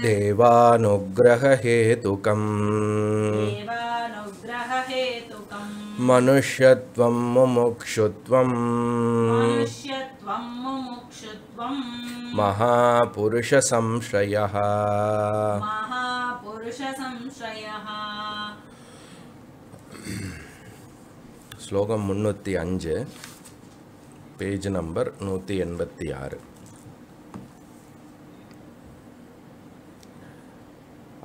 मनुष्यत्वं देवानुग्रहहेतुकम् त्वं मुमुक्षुत्वं श्लोकं मूति अञ्च page number नूति ए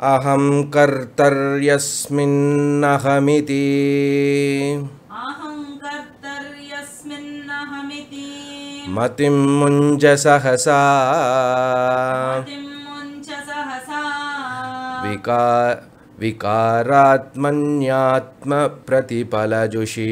अहं कर्तर्यस्मिन्नहमिति मतिं मुञ्जसहसा विका विकारात्मन्यात्मप्रतिपलजुषी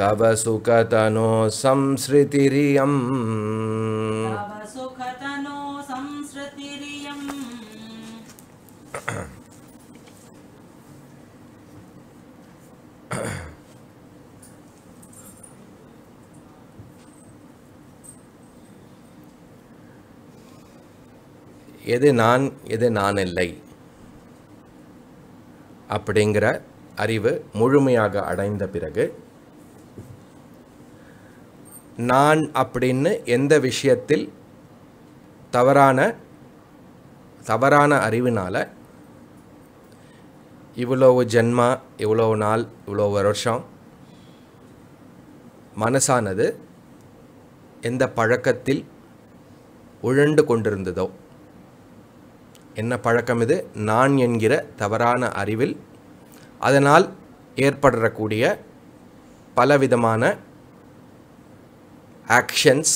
தவ सुखतनो संसृतिरियम् எது நான் எது நான் இல்லை அப்படிங்கிற அறிவு முழுமையாக அடைந்த பிறகு நான் அப்படின்னு எந்த விஷயத்தில் தவறான தவறான அறிவினால் இவ்வளவு ஜென்மா இவ்வளோ நாள் இவ்வளோ வருஷம் மனசானது எந்த பழக்கத்தில் உழண்டு கொண்டிருந்ததோ என்ன பழக்கம் இது நான் என்கிற தவறான அறிவில் அதனால் ஏற்படக்கூடிய பலவிதமான ஆக்ஷன்ஸ்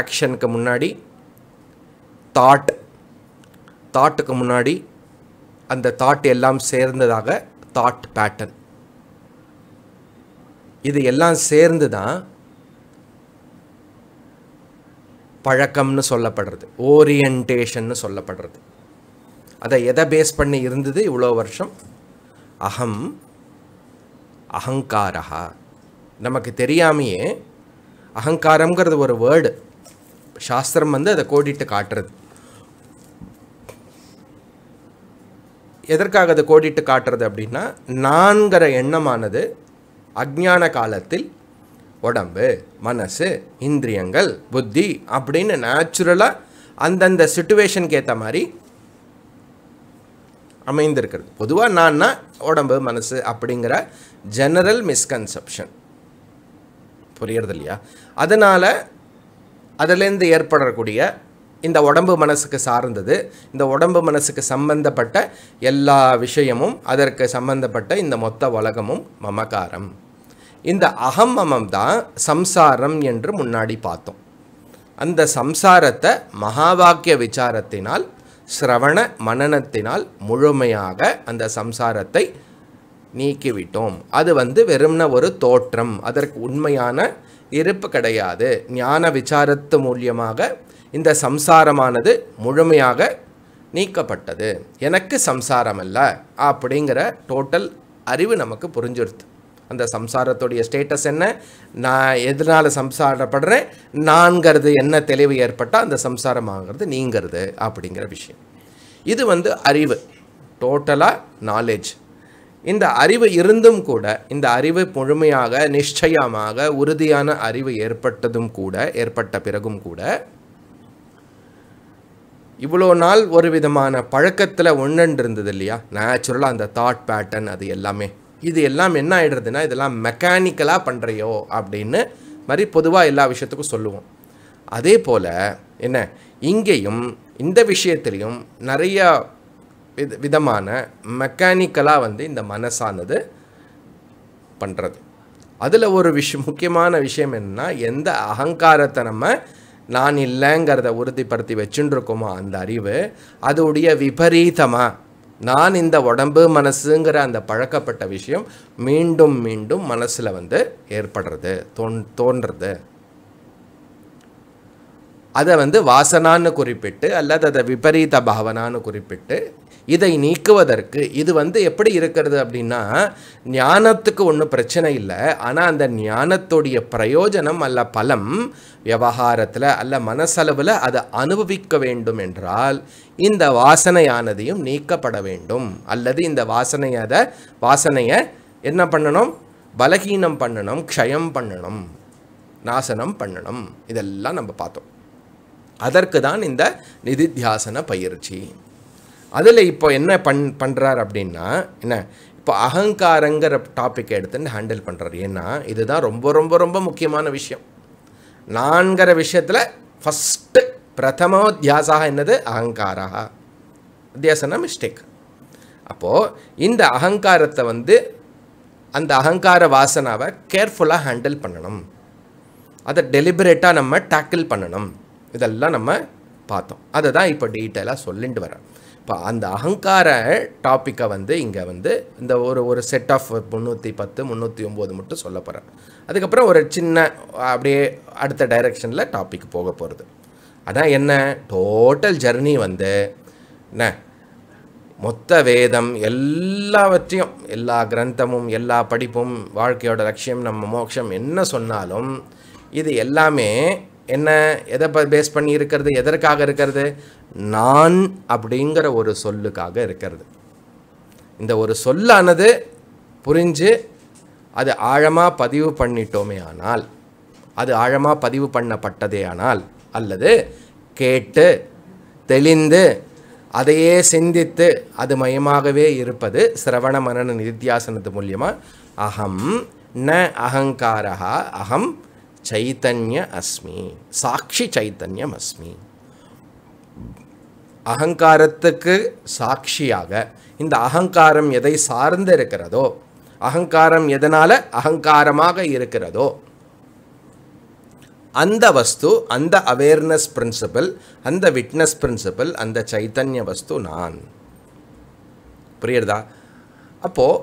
ஆக்ஷனுக்கு முன்னாடி தாட் தாட்டுக்கு முன்னாடி அந்த தாட் எல்லாம் சேர்ந்ததாக தாட் பேட்டர்ன் இது எல்லாம் சேர்ந்து தான் பழக்கம்னு சொல்லப்படுறது ஓரியன்டேஷன் சொல்லப்படுறது அதை எதை பேஸ் பண்ணி இருந்தது இவ்வளோ வருஷம் அகம் அகங்காரா நமக்கு தெரியாமையே அகங்காரம்ங்கிறது ஒரு வேர்டு சாஸ்திரம் வந்து அதை கோடிட்டு காட்டுறது எதற்காக அதை கோடிட்டு காட்டுறது அப்படின்னா நான்கிற எண்ணமானது அஜ்ஞான காலத்தில் உடம்பு மனசு இந்திரியங்கள் புத்தி அப்படின்னு நேச்சுரலாக அந்தந்த சுட்சுவேஷனுக்கு ஏற்ற மாதிரி அமைந்திருக்கிறது பொதுவாக நான்னா உடம்பு மனசு அப்படிங்கிற ஜெனரல் மிஸ்கன்செப்ஷன் புரியறது இல்லையா அதனால் அதிலேருந்து ஏற்படக்கூடிய இந்த உடம்பு மனசுக்கு சார்ந்தது இந்த உடம்பு மனசுக்கு சம்பந்தப்பட்ட எல்லா விஷயமும் அதற்கு சம்பந்தப்பட்ட இந்த மொத்த உலகமும் மமகாரம் இந்த அகம் மமம் தான் சம்சாரம் என்று முன்னாடி பார்த்தோம் அந்த சம்சாரத்தை மகாவாக்கிய விசாரத்தினால் சிரவண மனனத்தினால் முழுமையாக அந்த சம்சாரத்தை நீக்கிவிட்டோம் அது வந்து வெறும்ன ஒரு தோற்றம் அதற்கு உண்மையான இருப்பு கிடையாது ஞான விசாரத்து மூலியமாக இந்த சம்சாரமானது முழுமையாக நீக்கப்பட்டது எனக்கு சம்சாரம் அல்ல அப்படிங்கிற டோட்டல் அறிவு நமக்கு புரிஞ்சிருது அந்த சம்சாரத்துடைய ஸ்டேட்டஸ் என்ன நான் எதனால் சம்சாரப்படுறேன் நான்கிறது என்ன தெளிவு ஏற்பட்டால் அந்த சம்சாரமாகிறது நீங்கிறது அப்படிங்கிற விஷயம் இது வந்து அறிவு டோட்டலாக நாலேஜ் இந்த அறிவு இருந்தும் கூட இந்த அறிவு முழுமையாக நிச்சயமாக உறுதியான அறிவு ஏற்பட்டதும் கூட ஏற்பட்ட பிறகும் கூட இவ்வளோ நாள் ஒரு விதமான பழக்கத்தில் ஒன்றுன்னு இருந்தது இல்லையா நேச்சுரலாக அந்த தாட் பேட்டர்ன் அது எல்லாமே இது எல்லாம் என்ன ஆகிடுறதுன்னா இதெல்லாம் மெக்கானிக்கலாக பண்ணுறையோ அப்படின்னு மாதிரி பொதுவாக எல்லா விஷயத்துக்கும் சொல்லுவோம் அதே போல் என்ன இங்கேயும் இந்த விஷயத்துலேயும் நிறையா வித விதமான மெக்கானிக்கலாக வந்து இந்த மனசானது பண்ணுறது அதில் ஒரு விஷ முக்கியமான விஷயம் என்னென்னா எந்த அகங்காரத்தை நம்ம நான் இல்லைங்கிறத உறுதிப்படுத்தி வச்சுட்டுருக்கோமோ அந்த அறிவு அதோடைய விபரீதமாக நான் இந்த உடம்பு மனசுங்கிற அந்த பழக்கப்பட்ட விஷயம் மீண்டும் மீண்டும் மனசில் வந்து ஏற்படுறது தோன் தோன்றுறது அதை வந்து வாசனான்னு குறிப்பிட்டு அல்லது அதை விபரீத பாவனான்னு குறிப்பிட்டு இதை நீக்குவதற்கு இது வந்து எப்படி இருக்கிறது அப்படின்னா ஞானத்துக்கு ஒன்றும் பிரச்சனை இல்லை ஆனால் அந்த ஞானத்துடைய பிரயோஜனம் அல்ல பலம் விவகாரத்தில் அல்ல மனசளவில் அதை அனுபவிக்க வேண்டும் என்றால் இந்த வாசனையானதையும் நீக்கப்பட வேண்டும் அல்லது இந்த வாசனையை அதை வாசனையை என்ன பண்ணணும் பலகீனம் பண்ணணும் க்ஷயம் பண்ணணும் நாசனம் பண்ணணும் இதெல்லாம் நம்ம பார்த்தோம் அதற்கு தான் இந்த நிதித்தியாசன பயிற்சி அதில் இப்போ என்ன பண் பண்ணுறார் அப்படின்னா என்ன இப்போ அகங்காரங்கிற டாப்பிக்கை எடுத்துன்னு ஹேண்டில் பண்ணுறார் ஏன்னா இதுதான் ரொம்ப ரொம்ப ரொம்ப முக்கியமான விஷயம் நான்கிற விஷயத்தில் ஃபஸ்ட்டு பிரதமோ தியாசாக என்னது அகங்காராக தியாசனா மிஸ்டேக் அப்போது இந்த அகங்காரத்தை வந்து அந்த அகங்கார வாசனாவை கேர்ஃபுல்லாக ஹேண்டில் பண்ணணும் அதை டெலிபரேட்டாக நம்ம டேக்கிள் பண்ணணும் இதெல்லாம் நம்ம பார்த்தோம் அதை தான் இப்போ டீட்டெயிலாக சொல்லிட்டு வரேன் இப்போ அந்த அகங்கார டாப்பிக்கை வந்து இங்கே வந்து இந்த ஒரு ஒரு செட் ஆஃப் முந்நூற்றி பத்து முந்நூற்றி ஒம்பது மட்டும் சொல்ல போகிறேன் அதுக்கப்புறம் ஒரு சின்ன அப்படியே அடுத்த டைரெக்ஷனில் டாபிக் போக போகிறது அதான் என்ன டோட்டல் ஜெர்னி வந்து என்ன மொத்த வேதம் எல்லாவற்றையும் எல்லா கிரந்தமும் எல்லா படிப்பும் வாழ்க்கையோட லட்சியம் நம்ம மோட்சம் என்ன சொன்னாலும் இது எல்லாமே என்ன எதை ப பேஸ் பண்ணி இருக்கிறது எதற்காக இருக்கிறது நான் அப்படிங்கிற ஒரு சொல்லுக்காக இருக்கிறது இந்த ஒரு சொல்லானது புரிஞ்சு அது ஆழமாக பதிவு பண்ணிட்டோமே ஆனால் அது ஆழமாக பதிவு பண்ணப்பட்டதே ஆனால் அல்லது கேட்டு தெளிந்து அதையே சிந்தித்து அது மயமாகவே இருப்பது சிரவண மரண நிதித்தியாசனத்து மூலியமாக அகம் ந அகங்காரா அகம் சைத்தன்ய அஸ்மி சாட்சி சைத்தன்யம் அஸ்மி அகங்காரத்துக்கு சாட்சியாக இந்த அகங்காரம் எதை சார்ந்து இருக்கிறதோ அகங்காரம் எதனால் அகங்காரமாக இருக்கிறதோ அந்த வஸ்து அந்த அவேர்னஸ் பிரின்சிபல் அந்த விட்னஸ் பிரின்சிபல் அந்த சைத்தன்ய வஸ்து நான் புரியுறதா அப்போது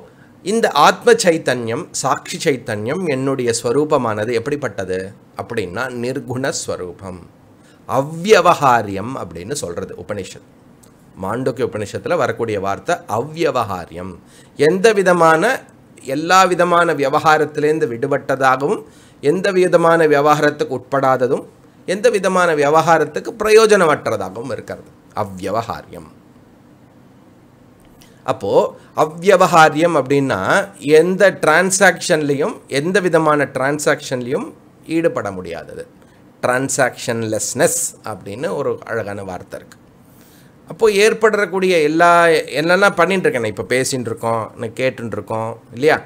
இந்த ஆத்ம சைத்தன்யம் சாட்சி சைத்தன்யம் என்னுடைய ஸ்வரூபமானது எப்படிப்பட்டது அப்படின்னா நிர்குணஸ்வரூபம் அவ்வகாரியம் அப்படின்னு சொல்கிறது உபனிஷத் மாண்டோக்கிய உபனிஷத்தில் வரக்கூடிய வார்த்தை அவ்வகாரியம் எந்த விதமான எல்லா விதமான விவகாரத்திலேருந்து விடுபட்டதாகவும் எந்த விதமான விவகாரத்துக்கு உட்படாததும் எந்த விதமான விவகாரத்துக்கு பிரயோஜனமற்றதாகவும் இருக்கிறது அவ்வகாரியம் அப்போது அவ்வகாரியம் அப்படின்னா எந்த டிரான்சாக்ஷன்லேயும் எந்த விதமான டிரான்சாக்ஷன்லேயும் ஈடுபட முடியாதது டிரான்சாக்ஷன்லெஸ்னஸ் அப்படின்னு ஒரு அழகான வார்த்தை இருக்குது அப்போது ஏற்படக்கூடிய எல்லா என்னெல்லாம் பண்ணிட்டுருக்கேன் இப்போ பேசின்னு இருக்கோம் நான் கேட்டுருக்கோம் இல்லையா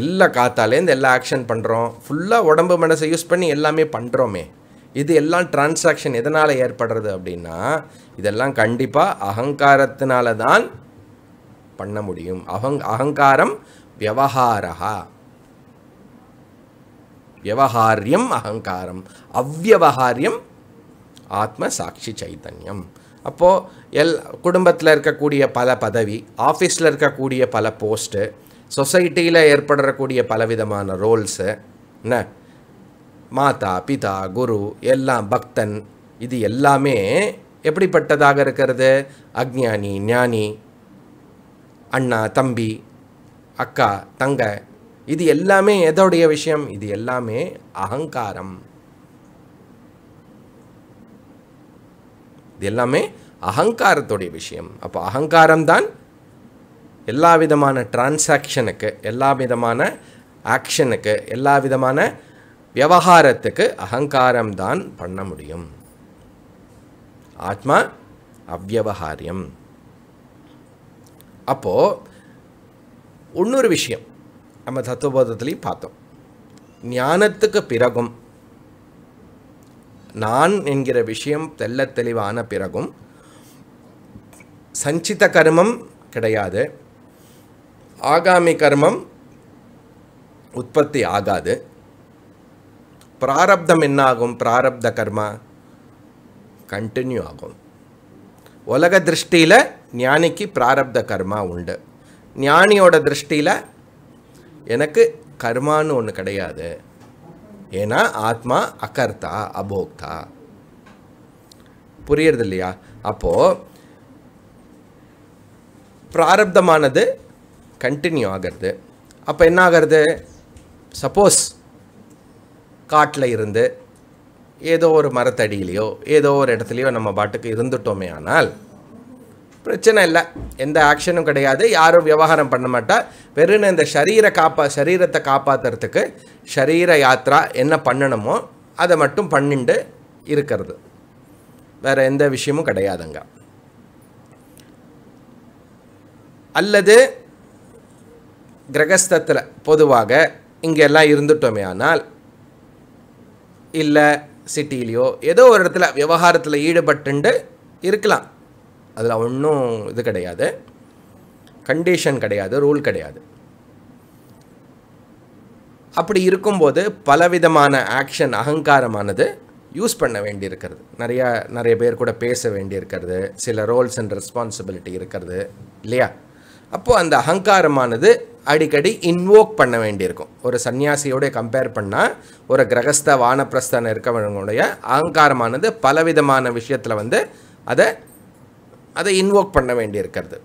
எல்லா காத்தாலேருந்து எல்லா ஆக்ஷன் பண்ணுறோம் ஃபுல்லாக உடம்பு மனசை யூஸ் பண்ணி எல்லாமே பண்ணுறோமே இது எல்லாம் டிரான்சாக்ஷன் எதனால் ஏற்படுறது அப்படின்னா இதெல்லாம் கண்டிப்பாக அகங்காரத்தினால தான் பண்ண முடியும் அகங் அகங்காரம் வியவஹாரா வியவஹாரியம் அகங்காரம் அவ்வகாரியம் ஆத்ம சாட்சி சைத்தன்யம் அப்போது எல் குடும்பத்தில் இருக்கக்கூடிய பல பதவி ஆஃபீஸில் இருக்கக்கூடிய பல போஸ்ட்டு சொசைட்டியில் ஏற்படக்கூடிய பலவிதமான ரோல்ஸு என்ன மாதா பிதா குரு எல்லாம் பக்தன் இது எல்லாமே எப்படிப்பட்டதாக இருக்கிறது அக்ஞானி ஞானி அண்ணா தம்பி அக்கா தங்க இது எல்லாமே எதோடைய விஷயம் இது எல்லாமே அகங்காரம் இது எல்லாமே அகங்காரத்துடைய விஷயம் அப்போ அகங்காரம் தான் எல்லா விதமான டிரான்சாக்ஷனுக்கு எல்லா விதமான ஆக்ஷனுக்கு எல்லா விதமான விவகாரத்துக்கு அகங்காரம் தான் பண்ண முடியும் ஆத்மா அவ்வகாரியம் அப்போது இன்னொரு விஷயம் நம்ம தத்துவபோதத்துலேயும் பார்த்தோம் ஞானத்துக்கு பிறகும் நான் என்கிற விஷயம் தெல்ல தெளிவான பிறகும் சஞ்சித கர்மம் கிடையாது ஆகாமி கர்மம் உற்பத்தி ஆகாது பிராரப்தம் என்னாகும் பிராரப்த கர்மா கண்டினியூ ஆகும் உலக திருஷ்டியில் ஞானிக்கு பிராரப்த கர்மா உண்டு ஞானியோட திருஷ்டியில் எனக்கு கர்மான்னு ஒன்று கிடையாது ஏன்னா ஆத்மா அகர்த்தா அபோக்தா புரியுறது இல்லையா அப்போது பிராரப்தமானது கண்டினியூ ஆகிறது அப்போ என்ன ஆகிறது சப்போஸ் காட்டில் இருந்து ஏதோ ஒரு மரத்தடியிலையோ ஏதோ ஒரு இடத்துலையோ நம்ம பாட்டுக்கு இருந்துட்டோமே ஆனால் பிரச்சனை இல்லை எந்த ஆக்ஷனும் கிடையாது யாரும் விவகாரம் பண்ண மாட்டா வெறும் இந்த சரீர காப்பா சரீரத்தை காப்பாற்றுறதுக்கு சரீர யாத்ரா என்ன பண்ணணுமோ அதை மட்டும் பண்ணிண்டு இருக்கிறது வேறு எந்த விஷயமும் கிடையாதுங்க அல்லது கிரகஸ்தத்தில் பொதுவாக இங்கெல்லாம் இருந்துட்டோமே ஆனால் இல்லை சிட்டிலேயோ ஏதோ ஒரு இடத்துல விவகாரத்தில் ஈடுபட்டுண்டு இருக்கலாம் அதில் ஒன்றும் இது கிடையாது கண்டிஷன் கிடையாது ரூல் கிடையாது அப்படி இருக்கும்போது பலவிதமான ஆக்ஷன் அகங்காரமானது யூஸ் பண்ண வேண்டியிருக்கிறது நிறையா நிறைய பேர் கூட பேச வேண்டியிருக்கிறது சில ரோல்ஸ் அண்ட் ரெஸ்பான்சிபிலிட்டி இருக்கிறது இல்லையா அப்போது அந்த அகங்காரமானது அடிக்கடி இன்வோக் பண்ண வேண்டியிருக்கும் ஒரு சன்னியாசியோடைய கம்பேர் பண்ணால் ஒரு கிரகஸ்த வானப்பிரஸ்தான இருக்கவங்களுடைய அகங்காரமானது பலவிதமான விஷயத்தில் வந்து அதை அதை இன்வோக் பண்ண வேண்டியிருக்கிறது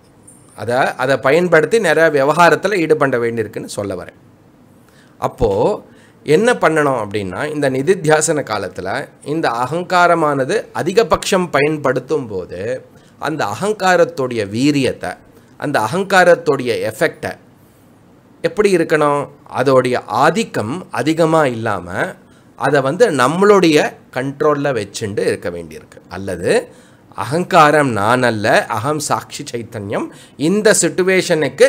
அதை அதை பயன்படுத்தி நிறையா விவகாரத்தில் ஈடுபட வேண்டியிருக்குன்னு சொல்ல வரேன் அப்போது என்ன பண்ணணும் அப்படின்னா இந்த நிதித்தியாசன காலத்தில் இந்த அகங்காரமானது அதிகபட்சம் பயன்படுத்தும் போது அந்த அகங்காரத்துடைய வீரியத்தை அந்த அகங்காரத்தோடைய எஃபெக்டை எப்படி இருக்கணும் அதோடைய ஆதிக்கம் அதிகமாக இல்லாமல் அதை வந்து நம்மளுடைய கண்ட்ரோலில் வச்சுண்டு இருக்க வேண்டியிருக்கு அல்லது அகங்காரம் நான் அல்ல அகம் சாட்சி சைத்தன்யம் இந்த சுட்டுவேஷனுக்கு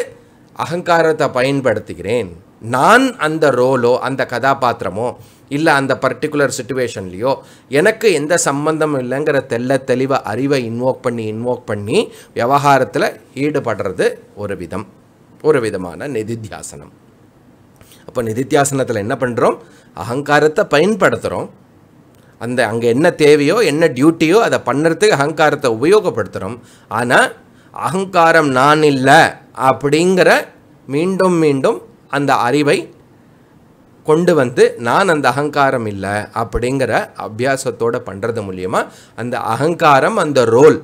அகங்காரத்தை பயன்படுத்துகிறேன் நான் அந்த ரோலோ அந்த கதாபாத்திரமோ இல்லை அந்த பர்டிகுலர் சுச்சுவேஷன்லேயோ எனக்கு எந்த சம்பந்தமும் இல்லைங்கிற தெல்ல தெளிவை அறிவை இன்வோக் பண்ணி இன்வோக் பண்ணி விவகாரத்தில் ஈடுபடுறது ஒரு விதம் ஒரு விதமான நிதித்தியாசனம் அப்போ நிதித்தியாசனத்தில் என்ன பண்ணுறோம் அகங்காரத்தை பயன்படுத்துகிறோம் அந்த அங்கே என்ன தேவையோ என்ன டியூட்டியோ அதை பண்ணுறதுக்கு அகங்காரத்தை உபயோகப்படுத்துகிறோம் ஆனால் அகங்காரம் நான் இல்லை அப்படிங்கிற மீண்டும் மீண்டும் அந்த அறிவை கொண்டு வந்து நான் அந்த அகங்காரம் இல்லை அப்படிங்கிற அபியாசத்தோடு பண்ணுறது மூலியமாக அந்த அகங்காரம் அந்த ரோல்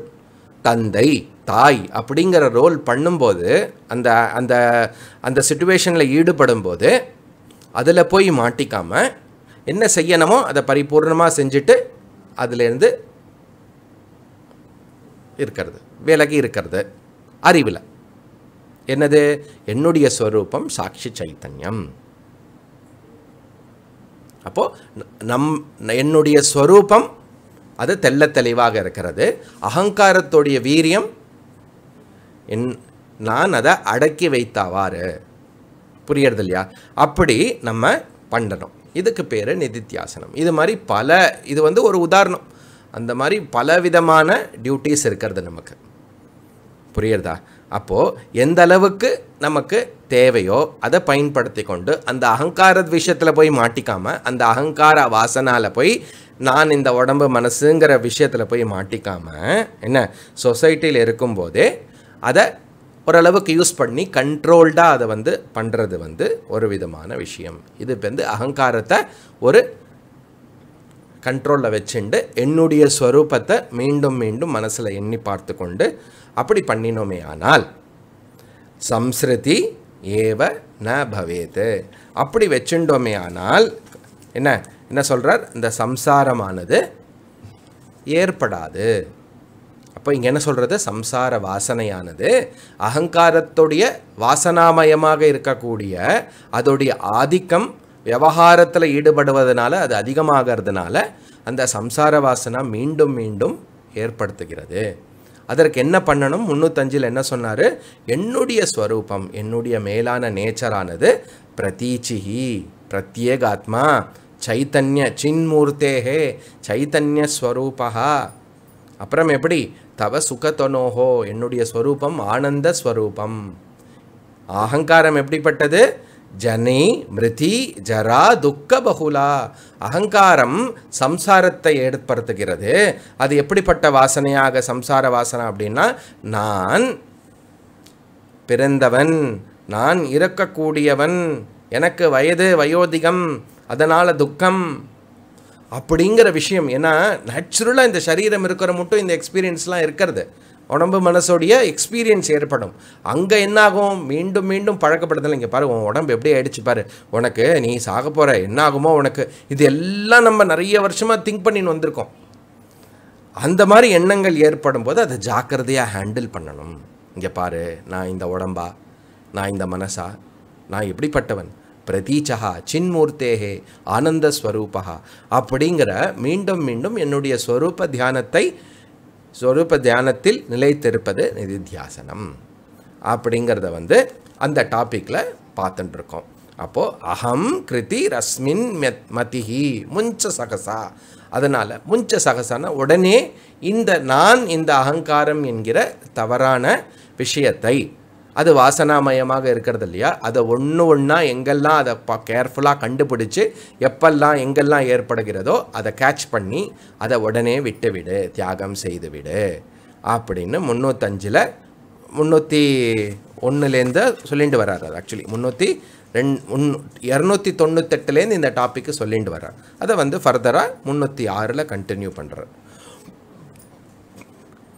தந்தை தாய் அப்படிங்கிற ரோல் பண்ணும்போது அந்த அந்த அந்த சுச்சுவேஷனில் ஈடுபடும் போது அதில் போய் மாட்டிக்காமல் என்ன செய்யணுமோ அதை பரிபூர்ணமாக செஞ்சுட்டு அதுலேருந்து இருக்கிறது விலகி இருக்கிறது அறிவில் என்னது என்னுடைய ஸ்வரூபம் சாட்சி சைத்தன்யம் அப்போது நம் என்னுடைய ஸ்வரூபம் அது தெல்ல தெளிவாக இருக்கிறது அகங்காரத்துடைய வீரியம் என் நான் அதை அடக்கி வைத்தாவாறு புரியறது இல்லையா அப்படி நம்ம பண்ணணும் இதுக்கு பேர் நிதித்தியாசனம் இது மாதிரி பல இது வந்து ஒரு உதாரணம் அந்த மாதிரி பலவிதமான டியூட்டிஸ் இருக்கிறது நமக்கு புரியுறதா அப்போது எந்த அளவுக்கு நமக்கு தேவையோ அதை பயன்படுத்தி கொண்டு அந்த அகங்கார விஷயத்தில் போய் மாட்டிக்காமல் அந்த அகங்கார வாசனால் போய் நான் இந்த உடம்பு மனசுங்கிற விஷயத்தில் போய் மாட்டிக்காமல் என்ன சொசைட்டியில் இருக்கும்போதே அதை ஓரளவுக்கு யூஸ் பண்ணி கண்ட்ரோல்டாக அதை வந்து பண்ணுறது வந்து ஒரு விதமான விஷயம் இது வந்து அகங்காரத்தை ஒரு கண்ட்ரோலில் வச்சுண்டு என்னுடைய ஸ்வரூபத்தை மீண்டும் மீண்டும் மனசில் எண்ணி பார்த்து கொண்டு அப்படி பண்ணினோமே ஆனால் சம்ஸ்ருதி ஏவ ந பவேது அப்படி வச்சுட்டோமே ஆனால் என்ன என்ன சொல்கிறார் இந்த சம்சாரமானது ஏற்படாது அப்போ இங்கே என்ன சொல்கிறது சம்சார வாசனையானது அகங்காரத்துடைய வாசனாமயமாக இருக்கக்கூடிய அதோடைய ஆதிக்கம் விவகாரத்தில் ஈடுபடுவதனால அது அதிகமாகிறதுனால அந்த சம்சார வாசனை மீண்டும் மீண்டும் ஏற்படுத்துகிறது அதற்கு என்ன பண்ணணும் முந்நூத்தஞ்சில் என்ன சொன்னார் என்னுடைய ஸ்வரூபம் என்னுடைய மேலான நேச்சரானது பிரதீச்சிஹி பிரத்யேகாத்மா சைத்தன்ய சின்மூர்த்தேகே சைத்தன்ய ஸ்வரூபா அப்புறம் எப்படி தவ சுகத்தனோஹோ என்னுடைய ஸ்வரூபம் ஆனந்த ஸ்வரூபம் அகங்காரம் எப்படிப்பட்டது ஜனி மிருதி ஜரா துக்க பகுலா அகங்காரம் சம்சாரத்தை ஏற்படுத்துகிறது அது எப்படிப்பட்ட வாசனையாக சம்சார வாசனை அப்படின்னா நான் பிறந்தவன் நான் இருக்கக்கூடியவன் எனக்கு வயது வயோதிகம் அதனால் துக்கம் அப்படிங்கிற விஷயம் ஏன்னா நேச்சுரலாக இந்த சரீரம் இருக்கிற மட்டும் இந்த எக்ஸ்பீரியன்ஸ்லாம் இருக்கிறது உடம்பு மனசோடைய எக்ஸ்பீரியன்ஸ் ஏற்படும் அங்கே என்னாகும் மீண்டும் மீண்டும் பழக்கப்படுதல் இங்கே பாரு உன் உடம்பு எப்படி ஆயிடுச்சு பாரு உனக்கு நீ சாக போகிற என்னாகுமோ உனக்கு இது எல்லாம் நம்ம நிறைய வருஷமாக திங்க் பண்ணின்னு வந்திருக்கோம் அந்த மாதிரி எண்ணங்கள் ஏற்படும் போது அதை ஜாக்கிரதையாக ஹேண்டில் பண்ணணும் இங்கே பாரு நான் இந்த உடம்பா நான் இந்த மனசா நான் எப்படிப்பட்டவன் பிரதீச்சகா சின்மூர்த்தேகே ஆனந்த ஸ்வரூபா அப்படிங்கிற மீண்டும் மீண்டும் என்னுடைய ஸ்வரூப தியானத்தை ஸ்வரூப தியானத்தில் நிலைத்திருப்பது நிதித்தியாசனம் அப்படிங்கிறத வந்து அந்த டாப்பிக்கில் பார்த்துட்டுருக்கோம் அப்போது அகம் கிருதி ரஸ்மின் மெத் மதிஹி முஞ்ச சகசா அதனால் முஞ்ச சகசான உடனே இந்த நான் இந்த அகங்காரம் என்கிற தவறான விஷயத்தை அது வாசனாமயமாக இருக்கிறது இல்லையா அதை ஒன்று ஒன்றா எங்கெல்லாம் அதை ப கேர்ஃபுல்லாக கண்டுபிடிச்சி எப்பெல்லாம் எங்கெல்லாம் ஏற்படுகிறதோ அதை கேட்ச் பண்ணி அதை உடனே விட்டு விடு தியாகம் செய்து விடு அப்படின்னு முந்நூற்றஞ்சில் முந்நூற்றி ஒன்றுலேருந்து சொல்லிட்டு வர்றாரு அது ஆக்சுவலி முந்நூற்றி ரெண் முன் இரநூத்தி தொண்ணூத்தெட்டுலேருந்து இந்த டாப்பிக்கு சொல்லிட்டு வர்றார் அதை வந்து ஃபர்தராக முந்நூற்றி ஆறில் கண்டினியூ பண்ணுறார்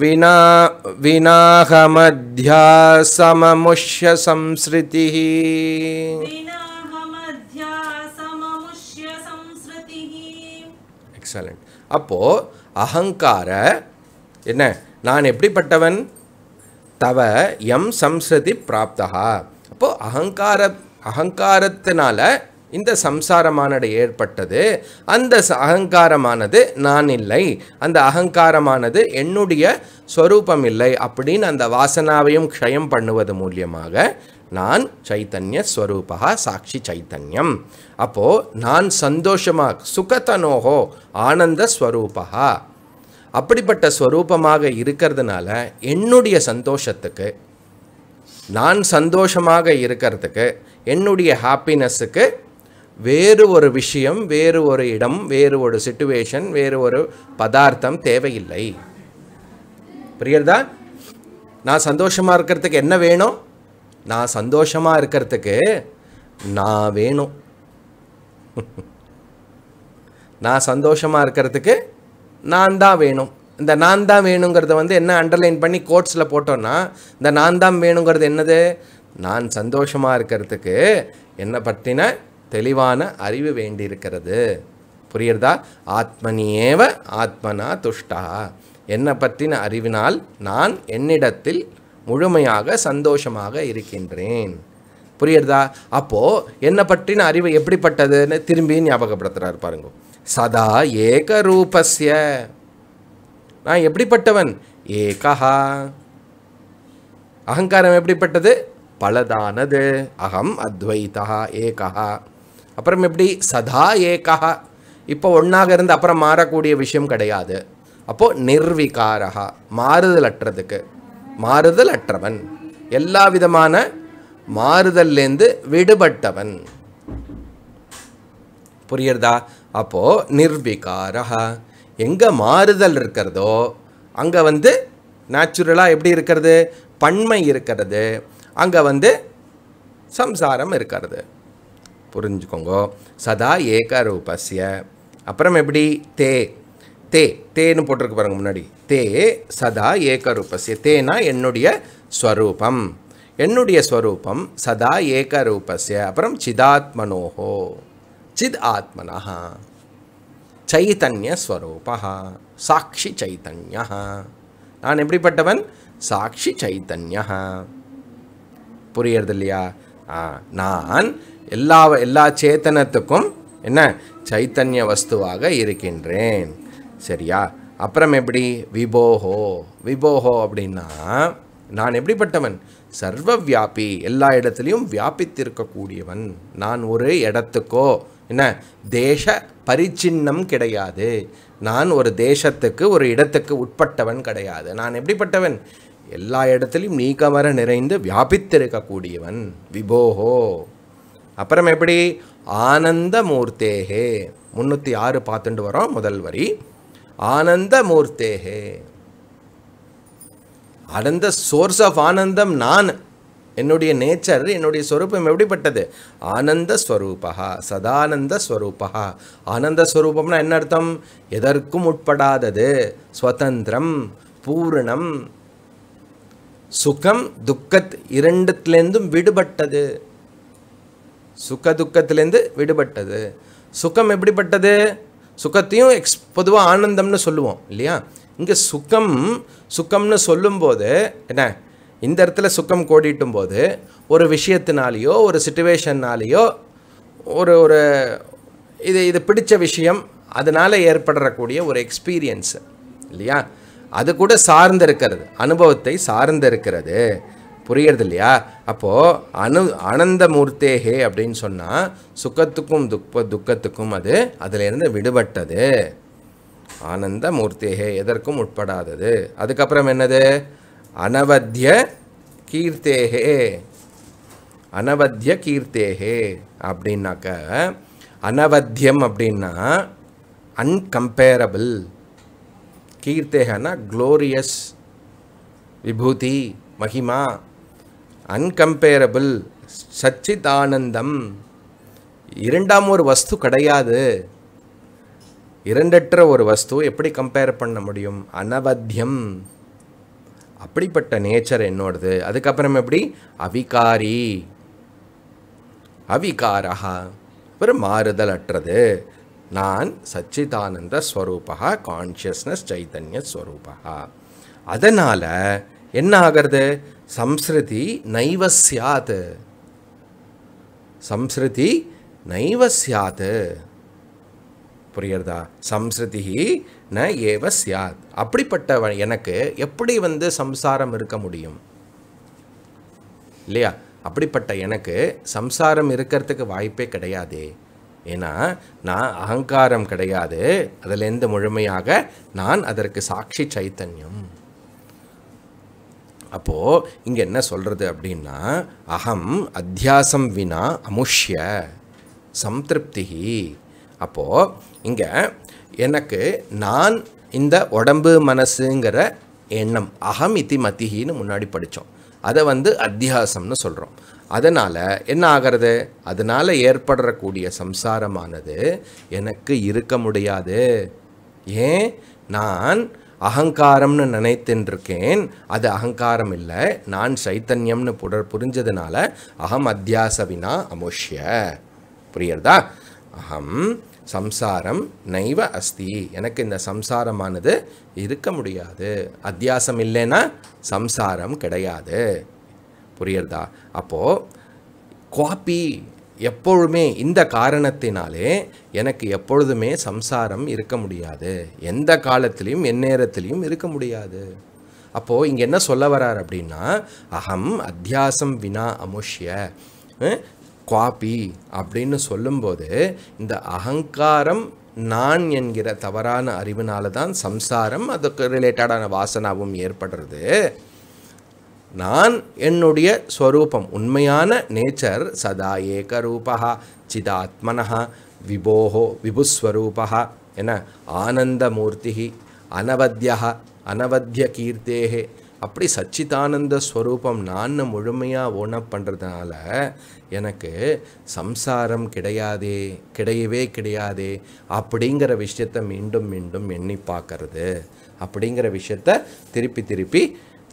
विना विनाहमध्यासममुष्य எக்ஸலண்ட் அப்போது அகங்கார என்ன நான் எப்படிப்பட்டவன் தவ எம் சம்சதி பிராப்தகா அப்போது அகங்கார அகங்காரத்தினால இந்த சம்சாரமானது ஏற்பட்டது அந்த அகங்காரமானது நான் இல்லை அந்த அகங்காரமானது என்னுடைய ஸ்வரூபம் இல்லை அப்படின்னு அந்த வாசனாவையும் க்ஷயம் பண்ணுவது மூலியமாக நான் சைத்தன்ய ஸ்வரூபா சாட்சி சைத்தன்யம் அப்போது நான் சந்தோஷமாக சுகத்தனோகோ ஆனந்த ஸ்வரூபா அப்படிப்பட்ட ஸ்வரூபமாக இருக்கிறதுனால என்னுடைய சந்தோஷத்துக்கு நான் சந்தோஷமாக இருக்கிறதுக்கு என்னுடைய ஹாப்பினஸுக்கு வேறு ஒரு விஷயம் வேறு ஒரு இடம் வேறு ஒரு சுச்சுவேஷன் வேறு ஒரு பதார்த்தம் தேவையில்லை புரியுறதா நான் சந்தோஷமாக இருக்கிறதுக்கு என்ன வேணும் நான் சந்தோஷமாக இருக்கிறதுக்கு நான் வேணும் நான் சந்தோஷமாக இருக்கிறதுக்கு நான் தான் வேணும் இந்த நான் தான் வேணுங்கிறத வந்து என்ன அண்டர்லைன் பண்ணி கோட்ஸில் போட்டோன்னா இந்த நான் தான் வேணுங்கிறது என்னது நான் சந்தோஷமாக இருக்கிறதுக்கு என்ன பற்றின தெளிவான அறிவு வேண்டியிருக்கிறது புரியுறதா ஆத்மனியேவ ஆத்மனா துஷ்டா என்னை பற்றின அறிவினால் நான் என்னிடத்தில் முழுமையாக சந்தோஷமாக இருக்கின்றேன் புரியுறதா அப்போது என்னை பற்றின அறிவு எப்படிப்பட்டதுன்னு திரும்பி ஞாபகப்படுத்துகிறார் பாருங்க சதா ஏக ரூபஸ்ய நான் எப்படிப்பட்டவன் ஏகா அகங்காரம் எப்படிப்பட்டது பலதானது அகம் அத்வைதா ஏகா அப்புறம் எப்படி சதா ஏகா இப்போ ஒன்றாக இருந்து அப்புறம் மாறக்கூடிய விஷயம் கிடையாது அப்போது நிர்விகாரகா மாறுதல் அற்றதுக்கு மாறுதல் அற்றவன் எல்லா விதமான மாறுதல்லேருந்து விடுபட்டவன் புரியுறதா அப்போது நிர்விகாரா எங்கே மாறுதல் இருக்கிறதோ அங்கே வந்து நேச்சுரலாக எப்படி இருக்கிறது பண்மை இருக்கிறது அங்கே வந்து சம்சாரம் இருக்கிறது புரிஞ்சுக்கோங்க சதா ஏக அப்புறம் எப்படி தே தே தேன்னு போட்டிருக்கு பாருங்க முன்னாடி தே சதா ஏகரூபஸ்ய தேனா என்னுடைய ஸ்வரூபம் என்னுடைய ஸ்வரூபம் சதா ஏகரூபஸ்ய அப்புறம் சிதாத்மனோஹோ சித் ஆத்மனா சைத்தன்ய ஸ்வரூபா சாட்சி சைத்தன்யா நான் எப்படிப்பட்டவன் சாட்சி சைதன்யா புரியறது இல்லையா நான் எல்லா எல்லா சேத்தனத்துக்கும் என்ன சைத்தன்ய வஸ்துவாக இருக்கின்றேன் சரியா அப்புறம் எப்படி விபோஹோ விபோஹோ அப்படின்னா நான் எப்படிப்பட்டவன் சர்வ வியாபி எல்லா இடத்துலையும் வியாபித்திருக்கக்கூடியவன் நான் ஒரு இடத்துக்கோ என்ன தேச பரிச்சின்னம் கிடையாது நான் ஒரு தேசத்துக்கு ஒரு இடத்துக்கு உட்பட்டவன் கிடையாது நான் எப்படிப்பட்டவன் எல்லா இடத்துலையும் நீக்கமர நிறைந்து வியாபித்திருக்கக்கூடியவன் விபோஹோ அப்புறம் எப்படி ஆனந்த மூர்த்தேகே முந்நூற்றி ஆறு பார்த்துட்டு வரோம் முதல் வரி ஆனந்த மூர்த்தேகே அடந்த சோர்ஸ் ஆஃப் ஆனந்தம் நான் என்னுடைய நேச்சர் என்னுடைய ஸ்வரூபம் எப்படிப்பட்டது ஆனந்த ஸ்வரூபா சதானந்த ஸ்வரூபா ஆனந்த ஸ்வரூபம்னா என்ன அர்த்தம் எதற்கும் உட்படாதது ஸ்வதந்திரம் பூரணம் சுகம் துக்கத் இரண்டுத்துலேருந்தும் விடுபட்டது சுகதுக்கத்திலேருந்து துக்கத்திலேருந்து விடுபட்டது சுகம் எப்படிப்பட்டது சுகத்தையும் எக்ஸ் பொதுவாக ஆனந்தம்னு சொல்லுவோம் இல்லையா இங்கே சுகம் சுகம்னு சொல்லும்போது என்ன இந்த இடத்துல சுக்கம் கோடிட்டும் போது ஒரு விஷயத்தினாலேயோ ஒரு சுச்சுவேஷன்னாலேயோ ஒரு ஒரு இது இது பிடித்த விஷயம் அதனால் ஏற்படக்கூடிய ஒரு எக்ஸ்பீரியன்ஸு இல்லையா அது கூட சார்ந்து இருக்கிறது அனுபவத்தை சார்ந்து இருக்கிறது புரிகிறது இல்லையா அப்போது அனு ஆனந்தமூர்த்தேகே அப்படின்னு சொன்னால் சுக்கத்துக்கும் துக் துக்கத்துக்கும் அது அதிலிருந்து விடுபட்டது ஆனந்த மூர்த்தேகே எதற்கும் உட்படாதது அதுக்கப்புறம் என்னது அனவத்திய கீர்த்தேகே அனவத்திய கீர்த்தேகே அப்படின்னாக்க அனவத்தியம் அப்படின்னா அன்கம்பேரபிள் கீர்த்தேகனா க்ளோரியஸ் விபூதி மகிமா அன்கம்பேரபிள் சச்சிதானந்தம் இரண்டாம் ஒரு வஸ்து கிடையாது இரண்டற்ற ஒரு வஸ்து எப்படி கம்பேர் பண்ண முடியும் அனவத்தியம் அப்படிப்பட்ட நேச்சர் என்னோடது அதுக்கப்புறம் எப்படி அவிகாரி அவிகாரா ஒரு மாறுதல் அற்றது நான் சச்சிதானந்த ஸ்வரூபா கான்ஷியஸ்னஸ் சைத்தன்ய ஸ்வரூபா அதனால் என்ன ஆகிறது சம்ஸ்ருதி நைவ சியாத் சம்ஸ்ருதி நைவ சியாத் புரியுறதா சம்ஸ்ருதி ந ஏவ சியாத் அப்படிப்பட்ட எனக்கு எப்படி வந்து சம்சாரம் இருக்க முடியும் இல்லையா அப்படிப்பட்ட எனக்கு சம்சாரம் இருக்கிறதுக்கு வாய்ப்பே கிடையாதே ஏன்னா நான் அகங்காரம் கிடையாது அதிலேருந்து முழுமையாக நான் அதற்கு சாட்சி சைத்தன்யம் அப்போது இங்கே என்ன சொல்கிறது அப்படின்னா அகம் அத்தியாசம் வினா அமுஷ்ய சம்திருப்தி அப்போது இங்கே எனக்கு நான் இந்த உடம்பு மனசுங்கிற எண்ணம் அகம் இத்தி மத்திகின்னு முன்னாடி படித்தோம் அதை வந்து அத்தியாசம்னு சொல்கிறோம் அதனால் என்ன ஆகிறது அதனால் ஏற்படக்கூடிய சம்சாரமானது எனக்கு இருக்க முடியாது ஏன் நான் அகங்காரம்னு நினைத்துருக்கேன் அது அகங்காரம் இல்லை நான் சைத்தன்யம்னு புடர் புரிஞ்சதுனால அகம் அத்தியாசவினா அமோஷ்ய புரியுறதா அகம் சம்சாரம் நைவ அஸ்தி எனக்கு இந்த சம்சாரமானது இருக்க முடியாது அத்தியாசம் இல்லைன்னா சம்சாரம் கிடையாது புரியுறதா அப்போது காப்பி எப்பொழுதுமே இந்த காரணத்தினாலே எனக்கு எப்பொழுதுமே சம்சாரம் இருக்க முடியாது எந்த காலத்திலையும் எந்நேரத்திலையும் இருக்க முடியாது அப்போது இங்கே என்ன சொல்ல வரார் அப்படின்னா அகம் அத்தியாசம் வினா அமுஷ்ய குவாபி அப்படின்னு சொல்லும்போது இந்த அகங்காரம் நான் என்கிற தவறான அறிவினால தான் சம்சாரம் அதுக்கு ரிலேட்டடான வாசனாவும் ஏற்படுறது நான் என்னுடைய ஸ்வரூபம் உண்மையான நேச்சர் சதா ஏகரூபா சிதாத்மனா விபோஹோ விபுஸ்வரூபா என்ன ஆனந்தமூர்த்தி அனவத்தியா அனவத்திய கீர்த்தேகே அப்படி சச்சிதானந்த ஸ்வரூபம் நான் முழுமையாக ஓனப் பண்ணுறதுனால எனக்கு சம்சாரம் கிடையாதே கிடையவே கிடையாதே அப்படிங்கிற விஷயத்த மீண்டும் மீண்டும் எண்ணி பார்க்கறது அப்படிங்கிற விஷயத்த திருப்பி திருப்பி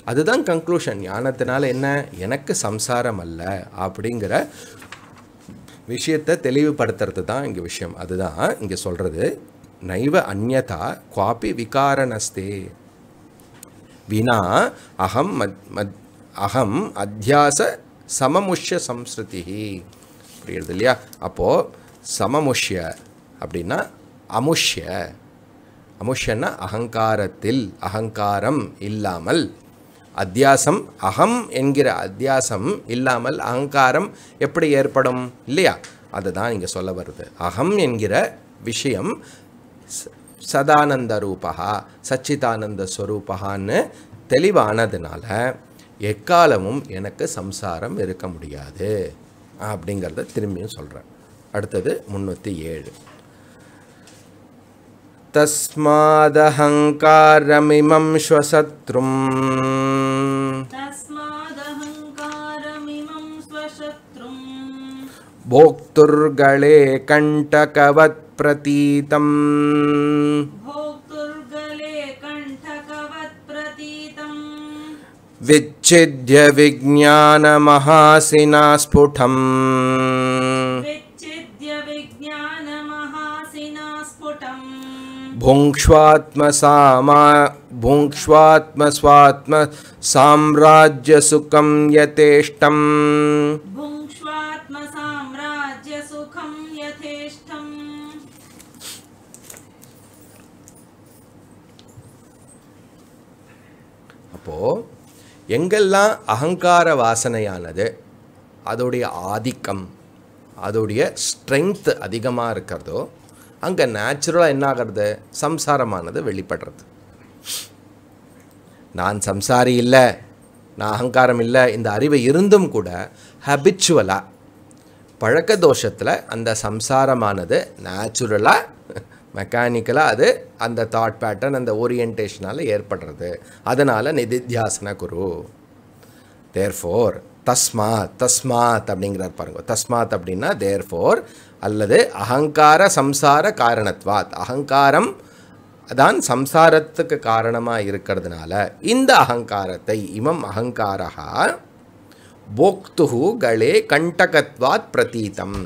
அதுதான் கன்க்ளூஷன் ஞானத்தினால என்ன எனக்கு சம்சாரம் அல்ல அப்படிங்கிற விஷயத்தை தெளிவுபடுத்துறது தான் இங்கே விஷயம் அதுதான் இங்கே சொல்கிறது நைவ அந்நதா குவாபி விகாரணஸ்தே வினா அகம் மத் மத் அகம் அத்தியாச சமமுஷ்ய சம்ஸ்கிருதி அப்படிங்கிறது இல்லையா அப்போது சமமுஷ்ய அப்படின்னா அமுஷ்ய அமுஷ்யன்னா அகங்காரத்தில் அகங்காரம் இல்லாமல் அத்தியாசம் அகம் என்கிற அத்தியாசம் இல்லாமல் அகங்காரம் எப்படி ஏற்படும் இல்லையா அதுதான் இங்கே சொல்ல வருது அகம் என்கிற விஷயம் சதானந்த ரூபா சச்சிதானந்த ஸ்வரூபகான்னு தெளிவானதுனால எக்காலமும் எனக்கு சம்சாரம் இருக்க முடியாது அப்படிங்கிறத திரும்பியும் சொல்கிறேன் அடுத்தது முந்நூற்றி ஏழு तस्मादहङ्कारमिमं श्वशत्रुम् भोक्तुर्गले कण्टकवत्प्रतीतम् विच्छिद्य विज्ञानमहासिना स्फुटम् भुङ्क्ष्वात्मसामा भुङ्क्ष्वात्मस्वात्मसाम्राज्यसुखं यथेष्टम् அப்போது எங்கெல்லாம் அகங்கார வாசனையானது அதோடைய ஆதிக்கம் அதோடைய ஸ்ட்ரென்த் அதிகமாக இருக்கிறதோ அங்கே நேச்சுரலாக என்ன ஆகிறது சம்சாரமானது வெளிப்படுறது நான் சம்சாரி இல்லை நான் அகங்காரம் இல்லை இந்த அறிவு இருந்தும் கூட ஹபிச்சுவலாக பழக்க தோஷத்தில் அந்த சம்சாரமானது நேச்சுரலாக மெக்கானிக்கலாக அது அந்த தாட் பேட்டர்ன் அந்த ஓரியன்டேஷனால் ஏற்படுறது அதனால் நிதித்தியாசன குரு தேர் ஃபோர் தஸ்மாத் தஸ்மாத் அப்படிங்கிறார் பாருங்க தஸ்மாத் அப்படின்னா தேர் ஃபோர் அல்லது அகங்கார சம்சார காரணத்வாத் அகங்காரம் தான் சம்சாரத்துக்கு காரணமாக இருக்கிறதுனால இந்த அகங்காரத்தை இமம் அகங்காரா போக்துகு களே கண்டகத்வாத் பிரதீதம்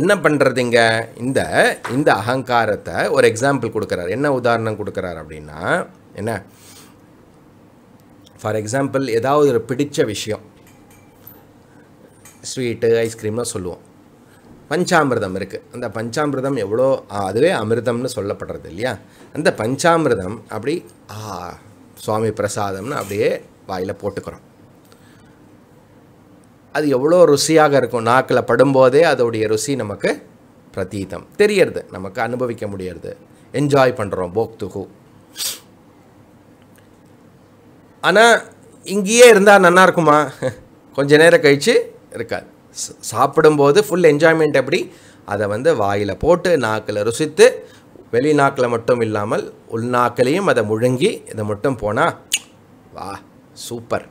என்ன பண்ணுறதுங்க இந்த இந்த அகங்காரத்தை ஒரு எக்ஸாம்பிள் கொடுக்குறாரு என்ன உதாரணம் கொடுக்குறாரு அப்படின்னா என்ன ஃபார் எக்ஸாம்பிள் ஏதாவது ஒரு பிடித்த விஷயம் ஸ்வீட்டு ஐஸ்கிரீம்லாம் சொல்லுவோம் பஞ்சாமிர்தம் இருக்குது அந்த பஞ்சாமிர்தம் எவ்வளோ அதுவே அமிர்தம்னு சொல்லப்படுறது இல்லையா அந்த பஞ்சாமிர்தம் அப்படி ஆ சுவாமி பிரசாதம்னு அப்படியே வாயில் போட்டுக்கிறோம் அது எவ்வளோ ருசியாக இருக்கும் நாக்கில் படும்போதே அதோடைய ருசி நமக்கு பிரதீதம் தெரியறது நமக்கு அனுபவிக்க முடியறது என்ஜாய் பண்ணுறோம் போக்துகு ஆனால் இங்கேயே இருந்தால் நல்லா இருக்குமா கொஞ்ச நேரம் கழித்து இருக்காது சாப்பிடும்போது ஃபுல் என்ஜாய்மெண்ட் எப்படி அதை வந்து வாயில் போட்டு நாக்கில் ருசித்து வெளிநாக்கில் மட்டும் இல்லாமல் உள்நாக்கிலையும் அதை முழுங்கி இதை மட்டும் போனால் வா சூப்பர்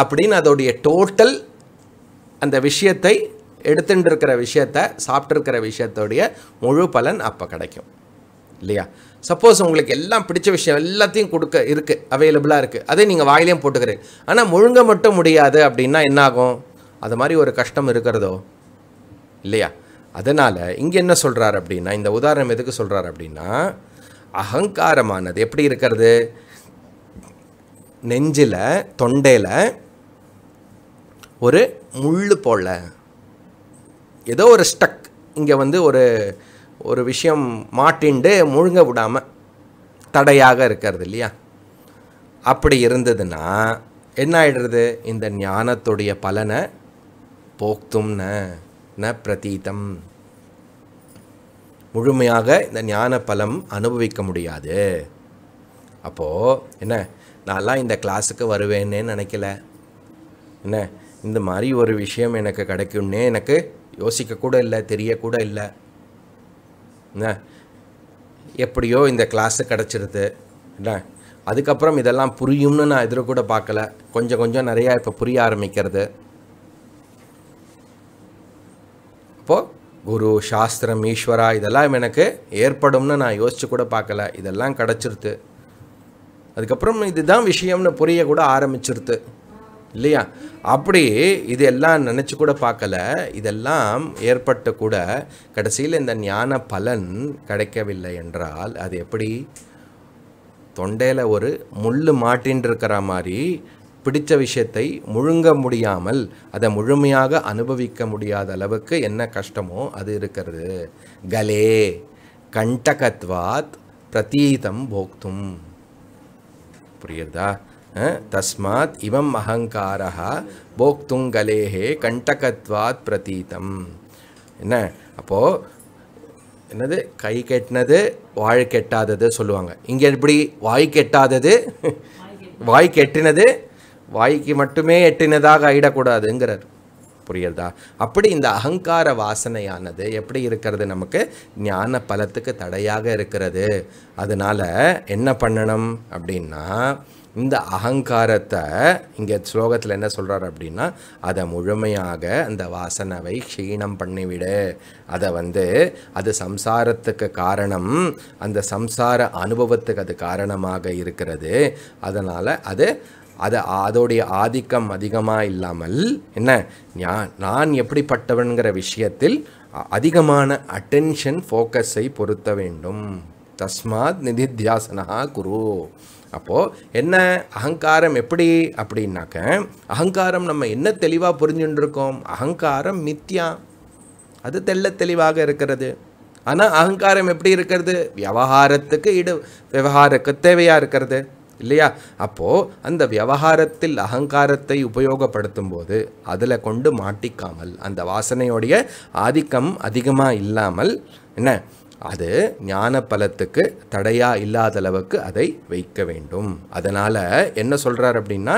அப்படின்னு அதோடைய டோட்டல் அந்த விஷயத்தை எடுத்துட்டு இருக்கிற விஷயத்தை சாப்பிட்ருக்கிற விஷயத்தோடைய முழு பலன் அப்போ கிடைக்கும் இல்லையா சப்போஸ் உங்களுக்கு எல்லாம் பிடிச்ச விஷயம் எல்லாத்தையும் கொடுக்க இருக்குது அவைலபிளாக இருக்குது அதே நீங்கள் வாயிலையும் போட்டுக்கிறேன் ஆனால் முழுங்க மட்டும் முடியாது அப்படின்னா என்னாகும் அது மாதிரி ஒரு கஷ்டம் இருக்கிறதோ இல்லையா அதனால் இங்கே என்ன சொல்கிறார் அப்படின்னா இந்த உதாரணம் எதுக்கு சொல்கிறார் அப்படின்னா அகங்காரமானது எப்படி இருக்கிறது நெஞ்சில் தொண்டையில் ஒரு முள் போல் ஏதோ ஒரு ஸ்டக் இங்கே வந்து ஒரு ஒரு விஷயம் மாட்டின்ண்டு முழுங்க விடாமல் தடையாக இருக்கிறது இல்லையா அப்படி இருந்ததுன்னா என்ன ஆகிடுறது இந்த ஞானத்துடைய பலனை போக்தும்ன ந பிரதீதம் முழுமையாக இந்த ஞான பலம் அனுபவிக்க முடியாது அப்போது என்ன நான்லாம் இந்த கிளாஸுக்கு வருவேன்னே நினைக்கல என்ன இந்த மாதிரி ஒரு விஷயம் எனக்கு கிடைக்கும்னே எனக்கு யோசிக்கக்கூட இல்லை தெரியக்கூட இல்லை என்ன எப்படியோ இந்த கிளாஸு கிடச்சிருது என்ன அதுக்கப்புறம் இதெல்லாம் புரியும்னு நான் இதில் கூட பார்க்கல கொஞ்சம் கொஞ்சம் நிறையா இப்போ புரிய ஆரம்பிக்கிறது அப்போது குரு சாஸ்திரம் ஈஸ்வரா இதெல்லாம் எனக்கு ஏற்படும்னு நான் யோசித்து கூட பார்க்கல இதெல்லாம் கிடச்சிருது அதுக்கப்புறம் இதுதான் விஷயம்னு புரிய கூட ஆரம்பிச்சிருது இல்லையா அப்படி இதெல்லாம் நினச்சி கூட பார்க்கல இதெல்லாம் ஏற்பட்ட கூட கடைசியில் இந்த ஞான பலன் கிடைக்கவில்லை என்றால் அது எப்படி தொண்டையில் ஒரு முள் மாட்டின் இருக்கிற மாதிரி பிடித்த விஷயத்தை முழுங்க முடியாமல் அதை முழுமையாக அனுபவிக்க முடியாத அளவுக்கு என்ன கஷ்டமோ அது இருக்கிறது கலே கண்டகத்வாத் பிரதீதம் போக்தும் புரியுதா தஸ்மாத் இவம் அகங்காரா போக்துங்கலேஹே கண்டகத்வாத் பிரதீதம் என்ன அப்போது என்னது கை கெட்டினது வாய் கெட்டாதது சொல்லுவாங்க இங்கே எப்படி வாய் கெட்டாதது வாய் கெட்டினது வாய்க்கு மட்டுமே எட்டினதாக ஆயிடக்கூடாதுங்கிறார் புரியுறதா அப்படி இந்த அகங்கார வாசனையானது எப்படி இருக்கிறது நமக்கு ஞான பலத்துக்கு தடையாக இருக்கிறது அதனால் என்ன பண்ணணும் அப்படின்னா இந்த அகங்காரத்தை இங்கே ஸ்லோகத்தில் என்ன சொல்கிறார் அப்படின்னா அதை முழுமையாக அந்த வாசனவை க்ஷீணம் பண்ணிவிடு அதை வந்து அது சம்சாரத்துக்கு காரணம் அந்த சம்சார அனுபவத்துக்கு அது காரணமாக இருக்கிறது அதனால் அது அதை அதோடைய ஆதிக்கம் அதிகமாக இல்லாமல் என்ன நான் எப்படிப்பட்டவன்கிற விஷயத்தில் அதிகமான அட்டென்ஷன் ஃபோக்கஸை பொருத்த வேண்டும் தஸ்மாத் நிதித்தியாசனா குரு அப்போது என்ன அகங்காரம் எப்படி அப்படின்னாக்க அகங்காரம் நம்ம என்ன தெளிவாக புரிஞ்சுட்டுருக்கோம் அகங்காரம் மித்யா அது தெல்ல தெளிவாக இருக்கிறது ஆனால் அகங்காரம் எப்படி இருக்கிறது விவகாரத்துக்கு இடு விவகாரக்கு தேவையாக இருக்கிறது இல்லையா அப்போது அந்த விவகாரத்தில் அகங்காரத்தை உபயோகப்படுத்தும் போது அதில் கொண்டு மாட்டிக்காமல் அந்த வாசனையோடைய ஆதிக்கம் அதிகமாக இல்லாமல் என்ன அது ஞான பலத்துக்கு தடையா இல்லாத அளவுக்கு அதை வைக்க வேண்டும் அதனால் என்ன சொல்கிறார் அப்படின்னா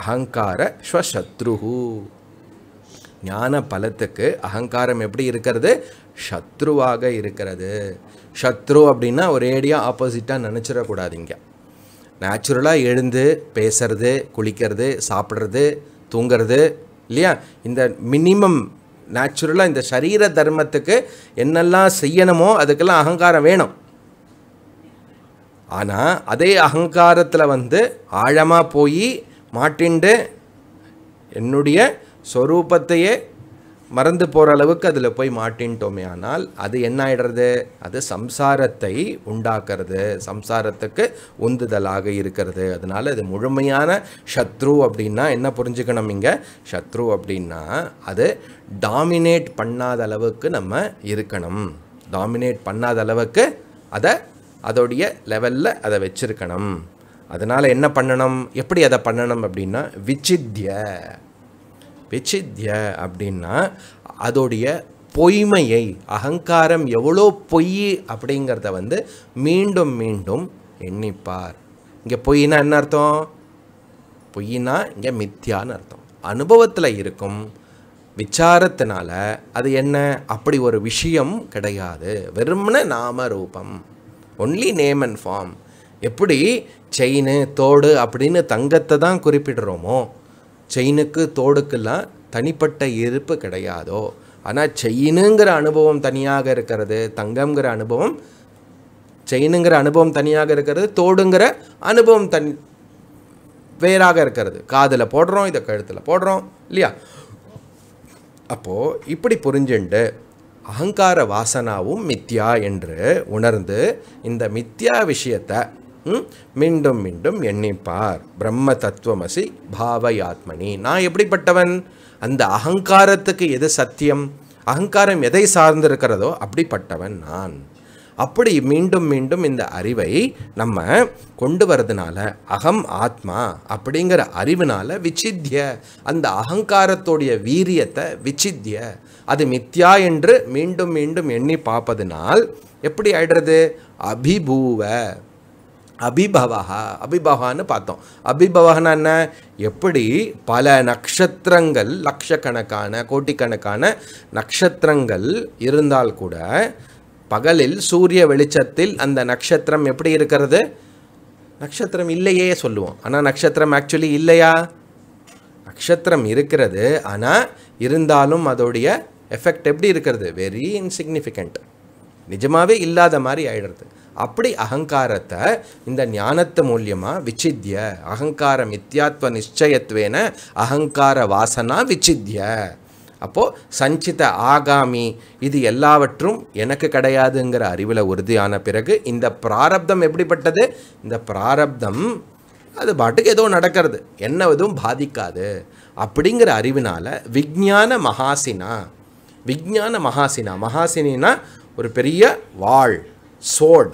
அகங்கார ஸ்வசத்ருஹு ஞான பலத்துக்கு அகங்காரம் எப்படி இருக்கிறது சத்ருவாக இருக்கிறது சத்ரு அப்படின்னா ஒரேடியாக ஆப்போசிட்டாக இங்கே நேச்சுரலாக எழுந்து பேசுறது குளிக்கிறது சாப்பிட்றது தூங்கிறது இல்லையா இந்த மினிமம் நேச்சுரலாக இந்த சரீர தர்மத்துக்கு என்னெல்லாம் செய்யணுமோ அதுக்கெல்லாம் அகங்காரம் வேணும் ஆனால் அதே அகங்காரத்தில் வந்து ஆழமாக போய் மாட்டிண்டு என்னுடைய ஸ்வரூபத்தையே மறந்து போகிற அளவுக்கு அதில் போய் மாட்டின்ட்டோமே ஆனால் அது என்ன ஆகிடுறது அது சம்சாரத்தை உண்டாக்குறது சம்சாரத்துக்கு உந்துதலாக இருக்கிறது அதனால் இது முழுமையான சத்ரு அப்படின்னா என்ன புரிஞ்சுக்கணும் இங்கே சத்ரு அப்படின்னா அது டாமினேட் பண்ணாத அளவுக்கு நம்ம இருக்கணும் டாமினேட் பண்ணாத அளவுக்கு அதை அதோடைய லெவலில் அதை வச்சுருக்கணும் அதனால் என்ன பண்ணணும் எப்படி அதை பண்ணணும் அப்படின்னா விச்சித்திய விசித்திய அப்படின்னா அதோடைய பொய்மையை அகங்காரம் எவ்வளோ பொய் அப்படிங்கிறத வந்து மீண்டும் மீண்டும் எண்ணிப்பார் இங்கே பொய்னா என்ன அர்த்தம் பொய்னா இங்கே மித்யான்னு அர்த்தம் அனுபவத்தில் இருக்கும் விசாரத்தினால அது என்ன அப்படி ஒரு விஷயம் கிடையாது வெறும்ன நாம ரூபம் ஒன்லி நேம் அண்ட் ஃபார்ம் எப்படி செயின் தோடு அப்படின்னு தங்கத்தை தான் குறிப்பிடுறோமோ செயினுக்கு தோடுக்கெல்லாம் தனிப்பட்ட இருப்பு கிடையாதோ ஆனால் செயினுங்கிற அனுபவம் தனியாக இருக்கிறது தங்கம்ங்கிற அனுபவம் செயினுங்கிற அனுபவம் தனியாக இருக்கிறது தோடுங்கிற அனுபவம் தனி வேறாக இருக்கிறது காதில் போடுறோம் இதை கழுத்தில் போடுறோம் இல்லையா அப்போது இப்படி புரிஞ்சுண்டு அகங்கார வாசனாவும் மித்யா என்று உணர்ந்து இந்த மித்யா விஷயத்தை மீண்டும் மீண்டும் எண்ணிப்பார் பிரம்ம தத்துவமசி பாவயாத்மனி நான் எப்படிப்பட்டவன் அந்த அகங்காரத்துக்கு எது சத்தியம் அகங்காரம் எதை சார்ந்திருக்கிறதோ அப்படிப்பட்டவன் நான் அப்படி மீண்டும் மீண்டும் இந்த அறிவை நம்ம கொண்டு வரதுனால அகம் ஆத்மா அப்படிங்கிற அறிவினால விச்சித்திய அந்த அகங்காரத்தோடைய வீரியத்தை விச்சித்திய அது மித்யா என்று மீண்டும் மீண்டும் எண்ணி பார்ப்பதனால் எப்படி ஆயிடுறது அபிபூவ அபிபவஹா அபிபவான்னு பார்த்தோம் அபிபவகனா என்ன எப்படி பல நட்சத்திரங்கள் லட்சக்கணக்கான கோட்டிக்கணக்கான நட்சத்திரங்கள் இருந்தால் கூட பகலில் சூரிய வெளிச்சத்தில் அந்த நட்சத்திரம் எப்படி இருக்கிறது நட்சத்திரம் இல்லையே சொல்லுவோம் ஆனால் நட்சத்திரம் ஆக்சுவலி இல்லையா நட்சத்திரம் இருக்கிறது ஆனால் இருந்தாலும் அதோடைய எஃபெக்ட் எப்படி இருக்கிறது வெரி இன்சிக்னிஃபிகண்ட் நிஜமாகவே இல்லாத மாதிரி ஆயிடுறது அப்படி அகங்காரத்தை இந்த ஞானத்து மூலியமாக விச்சித்திய அகங்கார மித்யாத்வ நிச்சயத்வேன அகங்கார வாசனா விச்சித்திய அப்போது சஞ்சித ஆகாமி இது எல்லாவற்றும் எனக்கு கிடையாதுங்கிற அறிவில் உறுதியான பிறகு இந்த பிராரப்தம் எப்படிப்பட்டது இந்த பிராரப்தம் அது பாட்டுக்கு ஏதோ நடக்கிறது என்ன எதுவும் பாதிக்காது அப்படிங்கிற அறிவினால் விஜான மகாசினா விஜான மகாசினா மகாசினா ஒரு பெரிய வாழ் சோட்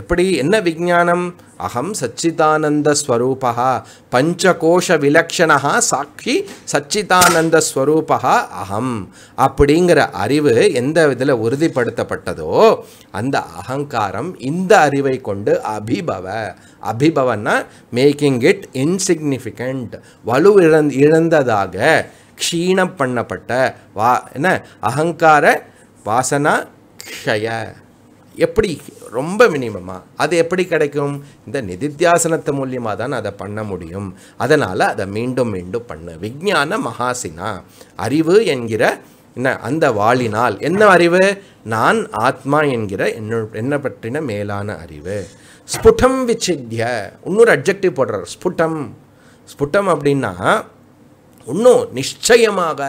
எப்படி என்ன விஜானம் அகம் சச்சிதானந்த ஸ்வரூபா பஞ்சகோஷ விலக்ஷணா சாட்சி சச்சிதானந்த ஸ்வரூபா அகம் அப்படிங்கிற அறிவு எந்த இதில் உறுதிப்படுத்தப்பட்டதோ அந்த அகங்காரம் இந்த அறிவை கொண்டு அபிபவ அபிபவன்னா மேக்கிங் இட் இன்சிக்னிஃபிகண்ட் வலு இழந் இழந்ததாக க்ஷீணம் பண்ணப்பட்ட வா என்ன அகங்கார வாசனா க்ஷய எப்படி ரொம்ப மினிமமாக அது எப்படி கிடைக்கும் இந்த நிதித்தியாசனத்து மூலியமாக தான் அதை பண்ண முடியும் அதனால் அதை மீண்டும் மீண்டும் பண்ணு விஜான மகாசினா அறிவு என்கிற என்ன அந்த வாளினால் என்ன அறிவு நான் ஆத்மா என்கிற என்ன என்ன பற்றின மேலான அறிவு ஸ்புடம் விச்சித்திய இன்னொரு அப்ஜெக்டிவ் போடுறார் ஸ்புடம் ஸ்புடம் அப்படின்னா இன்னும் நிச்சயமாக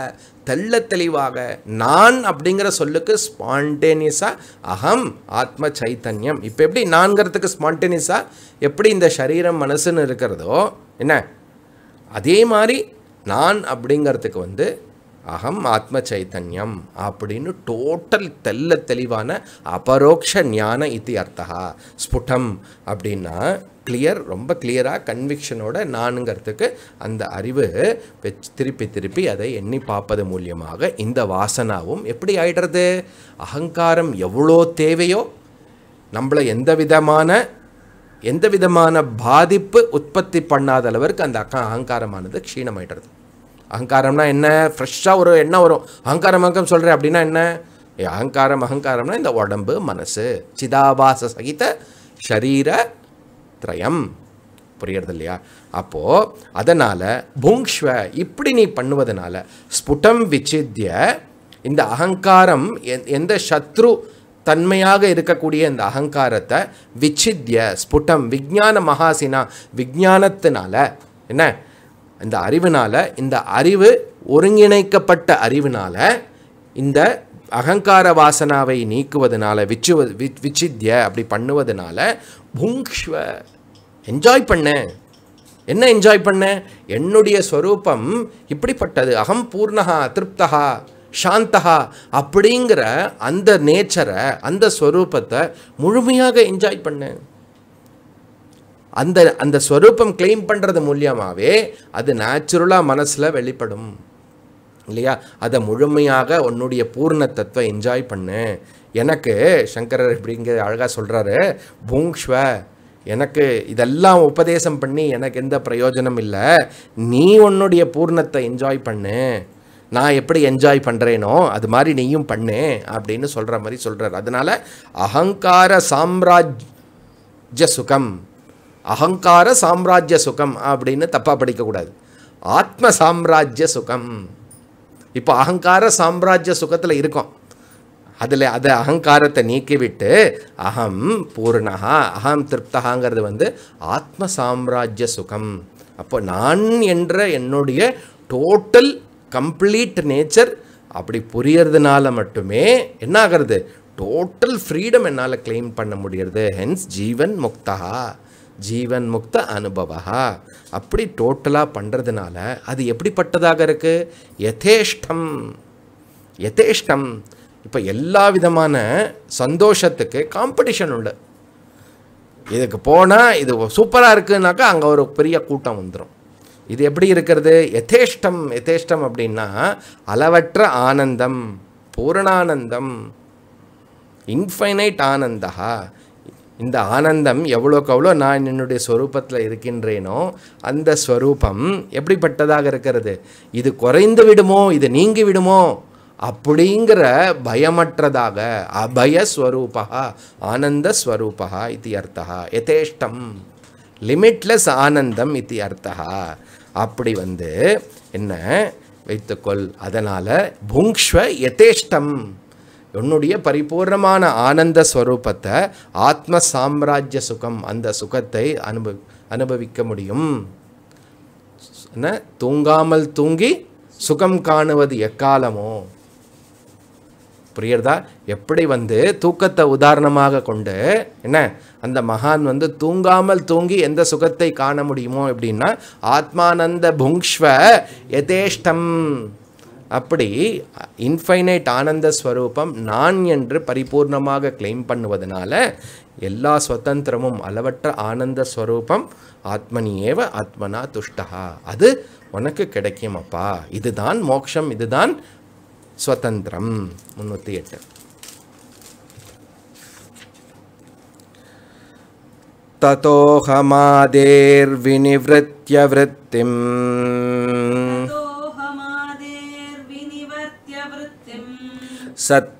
தெள்ள தெளிவாக நான் அப்படிங்கிற சொல்லுக்கு ஸ்பான்டேனியஸாக அகம் ஆத்ம சைத்தன்யம் இப்போ எப்படி நான்கிறதுக்கு ஸ்பான்டேனியஸாக எப்படி இந்த சரீரம் மனசுன்னு இருக்கிறதோ என்ன அதே மாதிரி நான் அப்படிங்கிறதுக்கு வந்து அகம் ஆத்ம சைத்தன்யம் அப்படின்னு டோட்டல் தெல்ல தெளிவான அபரோக்ஷ ஞான இத்தி அர்த்தா ஸ்புட்டம் அப்படின்னா கிளியர் ரொம்ப கிளியராக கன்விக்ஷனோட நானுங்கிறதுக்கு அந்த அறிவு திருப்பி திருப்பி அதை எண்ணி பார்ப்பது மூலியமாக இந்த வாசனாவும் எப்படி ஆயிடுறது அகங்காரம் எவ்வளோ தேவையோ நம்மளை எந்த விதமான எந்த விதமான பாதிப்பு உற்பத்தி பண்ணாத அளவிற்கு அந்த அக்கா அகங்காரமானது க்ஷீணமாயிடுறது அகங்காரம்னா என்ன ஃப்ரெஷ்ஷாக ஒரு எண்ணம் வரும் அகங்காரம் அங்கம் சொல்கிறேன் அப்படின்னா என்ன அகங்காரம் அகங்காரம்னா இந்த உடம்பு மனசு சிதாபாச சகித ஷரீர திரயம் புரியறது இல்லையா அப்போது அதனால் புங்ஷ்வ இப்படி நீ பண்ணுவதனால ஸ்புடம் விச்சித்திய இந்த அகங்காரம் எந்த சத்ரு தன்மையாக இருக்கக்கூடிய இந்த அகங்காரத்தை விச்சித்திய ஸ்புடம் விஜான மகாசினா விஜானத்தினால என்ன இந்த அறிவினால் இந்த அறிவு ஒருங்கிணைக்கப்பட்ட அறிவினால் இந்த அகங்கார வாசனாவை நீக்குவதனால விச்சு விச்சித்திய அப்படி பண்ணுவதனால புங்க்ஷ்வ என்ஜாய் பண்ண என்ன என்ஜாய் பண்ண என்னுடைய ஸ்வரூபம் இப்படிப்பட்டது அகம் பூர்ணகா திருப்தகா சாந்தகா அப்படிங்கிற அந்த நேச்சரை அந்த ஸ்வரூபத்தை முழுமையாக என்ஜாய் பண்ண அந்த அந்த ஸ்வரூபம் கிளைம் பண்ணுறது மூலியமாகவே அது நேச்சுரலாக மனசில் வெளிப்படும் இல்லையா அதை முழுமையாக உன்னுடைய பூர்ணத்தத்துவை என்ஜாய் பண்ணு எனக்கு சங்கரர் இப்படிங்க அழகாக சொல்கிறாரு பூங்ஷ்வ எனக்கு இதெல்லாம் உபதேசம் பண்ணி எனக்கு எந்த பிரயோஜனம் இல்லை நீ உன்னுடைய பூர்ணத்தை என்ஜாய் பண்ணு நான் எப்படி என்ஜாய் பண்ணுறேனோ அது மாதிரி நீயும் பண்ணு அப்படின்னு சொல்கிற மாதிரி சொல்கிறார் அதனால் அகங்கார சாம்ராஜ்ய சுகம் அகங்கார சாம்ராஜ்ய சுகம் அப்படின்னு தப்பாக படிக்கக்கூடாது ஆத்ம சாம்ராஜ்ய சுகம் இப்போ அகங்கார சாம்ராஜ்ய சுகத்தில் இருக்கோம் அதில் அதை அகங்காரத்தை நீக்கிவிட்டு அகம் பூர்ணகா அகம் திருப்தகாங்கிறது வந்து ஆத்ம சாம்ராஜ்ய சுகம் அப்போ நான் என்ற என்னுடைய டோட்டல் கம்ப்ளீட் நேச்சர் அப்படி புரியறதுனால மட்டுமே என்ன ஆகிறது டோட்டல் ஃப்ரீடம் என்னால் கிளைம் பண்ண முடியறது ஹென்ஸ் ஜீவன் முக்தகா ஜீவன் முக்த அனுபவா அப்படி டோட்டலாக பண்ணுறதுனால அது எப்படிப்பட்டதாக இருக்குது யதேஷ்டம் யதேஷ்டம் இப்போ எல்லா விதமான சந்தோஷத்துக்கு காம்படிஷன் உண்டு இதுக்கு போனால் இது சூப்பராக இருக்குதுனாக்கா அங்கே ஒரு பெரிய கூட்டம் வந்துடும் இது எப்படி இருக்கிறது யதேஷ்டம் யதேஷ்டம் அப்படின்னா அளவற்ற ஆனந்தம் பூரணானந்தம் இன்ஃபைனைட் ஆனந்தா இந்த ஆனந்தம் எவ்வளோக்கு எவ்வளோ நான் என்னுடைய ஸ்வரூபத்தில் இருக்கின்றேனோ அந்த ஸ்வரூபம் எப்படிப்பட்டதாக இருக்கிறது இது குறைந்து விடுமோ இது நீங்கி விடுமோ அப்படிங்கிற பயமற்றதாக அபயஸ்வரூபா ஆனந்த ஸ்வரூபா இது அர்த்தா எதேஷ்டம் லிமிட்லெஸ் ஆனந்தம் இது அர்த்தா அப்படி வந்து என்ன வைத்துக்கொள் அதனால் புங்ஷ்வ எதேஷ்டம் என்னுடைய பரிபூர்ணமான ஆனந்த ஸ்வரூபத்தை ஆத்ம சாம்ராஜ்ய சுகம் அந்த சுகத்தை அனுபவி அனுபவிக்க முடியும் தூங்காமல் தூங்கி சுகம் காணுவது எக்காலமோ புரியுறதா எப்படி வந்து தூக்கத்தை உதாரணமாக கொண்டு என்ன அந்த மகான் வந்து தூங்காமல் தூங்கி எந்த சுகத்தை காண முடியுமோ அப்படின்னா ஆத்மானந்த புங்ஷ்வ யதேஷ்டம் அப்படி இன்ஃபைனைட் ஆனந்த ஸ்வரூபம் நான் என்று பரிபூர்ணமாக கிளைம் பண்ணுவதனால எல்லா சுதந்திரமும் அளவற்ற ஆனந்த ஸ்வரூபம் ஆத்மனியேவ ஆத்மனா துஷ்டகா அது உனக்கு கிடைக்கும் அப்பா இதுதான் மோக்ஷம் இதுதான் சுதந்திரம் முன்னூற்றி எட்டு ததோஹமாதேர் வினிவிருத்திய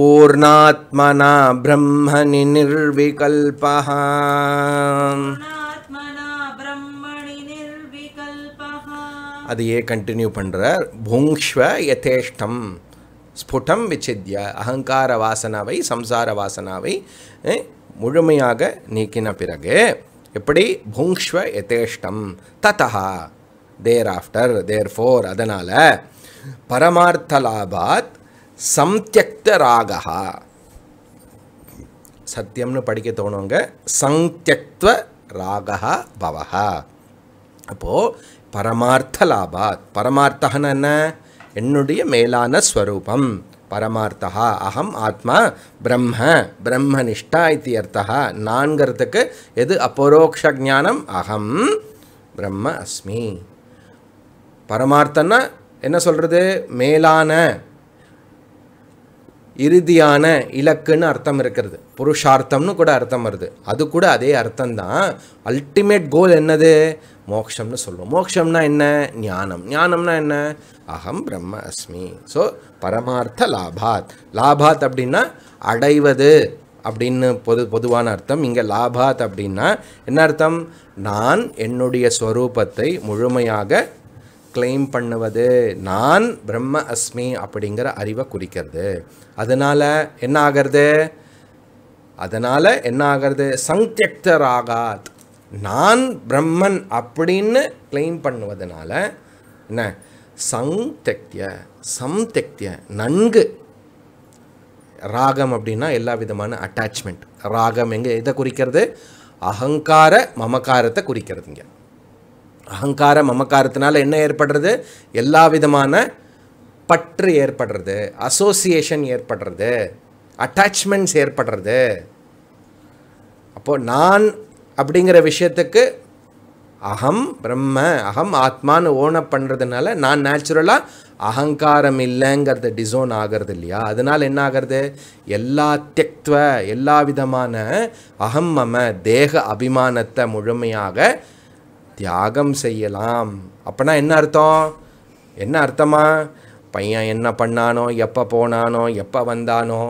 பூர்ணாத்மனா ब्रह्मणि निर्विकल्पः அதையே கண்டினியூ பண்ணுறார் புங்ஷ்வ யதேஷ்டம் ஸ்புடம் விச்சித்ய அகங்கார வாசனாவை சம்சார வாசனாவை முழுமையாக நீக்கின பிறகு எப்படி புங்ஷ்வ யதேஷ்டம் ததா தேர் ஆஃப்டர் தேர் ஃபோர் அதனால் பரமார்த்த லாபாத் சம்தியக்த ராகா சத்தியம்னு படிக்க தோணுங்க சங்கியக்துவ ராகா பவகா அப்போது பரமார்த்த லாபாத் பரமார்த்தகன் என்ன என்னுடைய மேலான ஸ்வரூபம் பரமார்த்தா அகம் ஆத்மா பிரம்ம பிரம்மனிஷ்டா இது அர்த்தா நான்கிறதுக்கு எது அபரோக்ஷ அகம் பிரம்ம அஸ்மி பரமார்த்தன்னா என்ன சொல்கிறது மேலான இறுதியான இலக்குன்னு அர்த்தம் இருக்கிறது புருஷார்த்தம்னு கூட அர்த்தம் வருது அது கூட அதே அர்த்தம் தான் அல்டிமேட் கோல் என்னது மோக்ஷம்னு சொல்லுவோம் மோக்ஷம்னா என்ன ஞானம் ஞானம்னா என்ன அகம் பிரம்ம அஸ்மி ஸோ பரமார்த்த லாபாத் லாபாத் அப்படின்னா அடைவது அப்படின்னு பொது பொதுவான அர்த்தம் இங்கே லாபாத் அப்படின்னா என்ன அர்த்தம் நான் என்னுடைய ஸ்வரூபத்தை முழுமையாக கிளைம் பண்ணுவது நான் பிரம்ம அஸ்மி அப்படிங்கிற அறிவை குறிக்கிறது அதனால் என்ன ஆகிறது அதனால் என்ன ஆகிறது சங்கியக்தர் ஆகாத் நான் பிரம்மன் அப்படின்னு கிளைம் பண்ணுவதனால என்ன சங்கத்திய சம்தெக்திய நன்கு ராகம் அப்படின்னா எல்லா விதமான அட்டாச்மெண்ட் ராகம் எங்கே இதை குறிக்கிறது அகங்கார மமக்காரத்தை குறிக்கிறதுங்க அகங்காரம் மமக்காரத்தினால் என்ன ஏற்படுறது எல்லா விதமான பற்று ஏற்படுறது அசோசியேஷன் ஏற்படுறது அட்டாச்மெண்ட்ஸ் ஏற்படுறது அப்போது நான் அப்படிங்கிற விஷயத்துக்கு அகம் பிரம்ம அகம் ஆத்மான்னு ஓனப் பண்ணுறதுனால நான் நேச்சுரலாக அகங்காரம் இல்லைங்கிறது டிசோன் ஆகிறது இல்லையா அதனால் என்ன ஆகிறது எல்லா தியக்துவ எல்லா விதமான அகம் மம தேக அபிமானத்தை முழுமையாக தியாகம் செய்யலாம் அப்படின்னா என்ன அர்த்தம் என்ன அர்த்தமா பையன் என்ன பண்ணானோ எப்போ போனானோ எப்போ வந்தானோ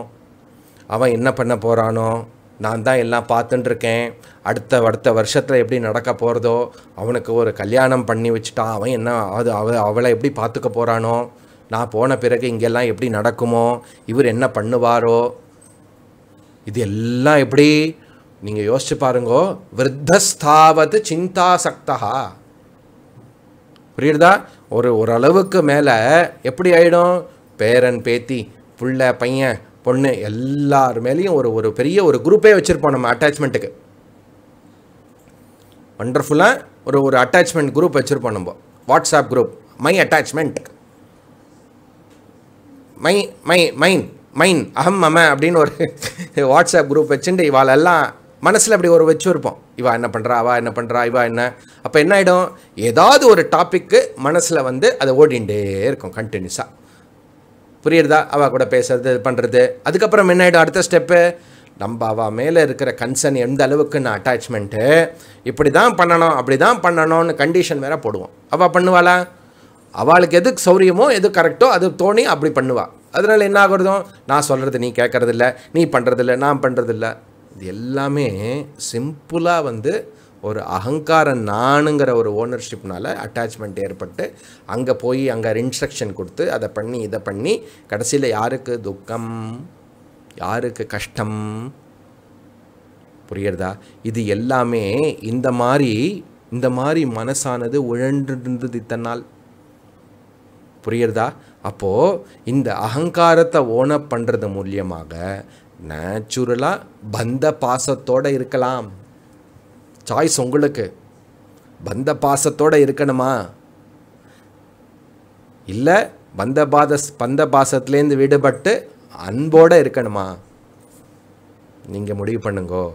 அவன் என்ன பண்ண போகிறானோ நான் தான் எல்லாம் பார்த்துட்டுருக்கேன் அடுத்த அடுத்த வருஷத்தில் எப்படி நடக்க போகிறதோ அவனுக்கு ஒரு கல்யாணம் பண்ணி வச்சுட்டா அவன் என்ன அது அவ அவளை எப்படி பார்த்துக்க போகிறானோ நான் போன பிறகு இங்கெல்லாம் எப்படி நடக்குமோ இவர் என்ன பண்ணுவாரோ இது எல்லாம் எப்படி நீங்கள் யோசிச்சு பாருங்கோ விருத்தஸ்தாவது சிந்தாசக்தா புரியுதா ஒரு ஓரளவுக்கு மேலே எப்படி ஆகிடும் பேரன் பேத்தி புள்ள பையன் பொண்ணு எல்லார் மேலேயும் ஒரு ஒரு பெரிய ஒரு குரூப்பே வச்சுருப்போம் நம்ம அட்டாச்மெண்ட்டுக்கு ஒண்டர்ஃபுல்லாக ஒரு ஒரு அட்டாச்மெண்ட் குரூப் வச்சுருப்போம் நம்ம WhatsApp group my attachment my my mine mine அஹம் அம்ம அப்படின்னு ஒரு வாட்ஸ்அப் குரூப் வச்சுட்டு இவாளெல்லாம் மனசில் அப்படி ஒரு வச்சுருப்போம் இவா என்ன பண்ணுறா அவா என்ன பண்ணுறா இவா என்ன அப்போ என்ன ஆகிடும் ஏதாவது ஒரு டாப்பிக்கு மனசில் வந்து அதை ஓடிண்டே இருக்கும் கண்டினியூஸாக புரியுறதா அவள் கூட பேசுறது பண்ணுறது அதுக்கப்புறம் என்ன ஆகிடும் அடுத்த ஸ்டெப்பு நம்ம அவள் மேலே இருக்கிற கன்சர்ன் எந்த அளவுக்கு நான் அட்டாச்மெண்ட்டு இப்படி தான் பண்ணணும் அப்படி தான் பண்ணணும்னு கண்டிஷன் வேற போடுவோம் அவள் பண்ணுவாளா அவளுக்கு எது சௌரியமோ எது கரெக்டோ அது தோணி அப்படி பண்ணுவாள் அதனால் என்ன ஆகுறதும் நான் சொல்கிறது நீ கேட்குறதில்ல நீ பண்ணுறதில்ல நான் பண்ணுறதில்ல இது எல்லாமே சிம்பிளாக வந்து ஒரு அகங்கார நானுங்கிற ஒரு ஓனர்ஷிப்னால் அட்டாச்மெண்ட் ஏற்பட்டு அங்கே போய் அங்கே இன்ஸ்ட்ரக்ஷன் கொடுத்து அதை பண்ணி இதை பண்ணி கடைசியில் யாருக்கு துக்கம் யாருக்கு கஷ்டம் புரியுறதா இது எல்லாமே இந்த மாதிரி இந்த மாதிரி மனசானது உழன்றிருந்தது இத்தனால் புரியுறதா அப்போது இந்த அகங்காரத்தை ஓனப் பண்ணுறது மூலியமாக நேச்சுரலாக பந்த பாசத்தோடு இருக்கலாம் சாய்ஸ் உங்களுக்கு பந்த பாசத்தோடு இருக்கணுமா இல்லை பந்த பாத பந்த பாசத்துலேருந்து விடுபட்டு அன்போடு இருக்கணுமா நீங்கள் முடிவு பண்ணுங்கோ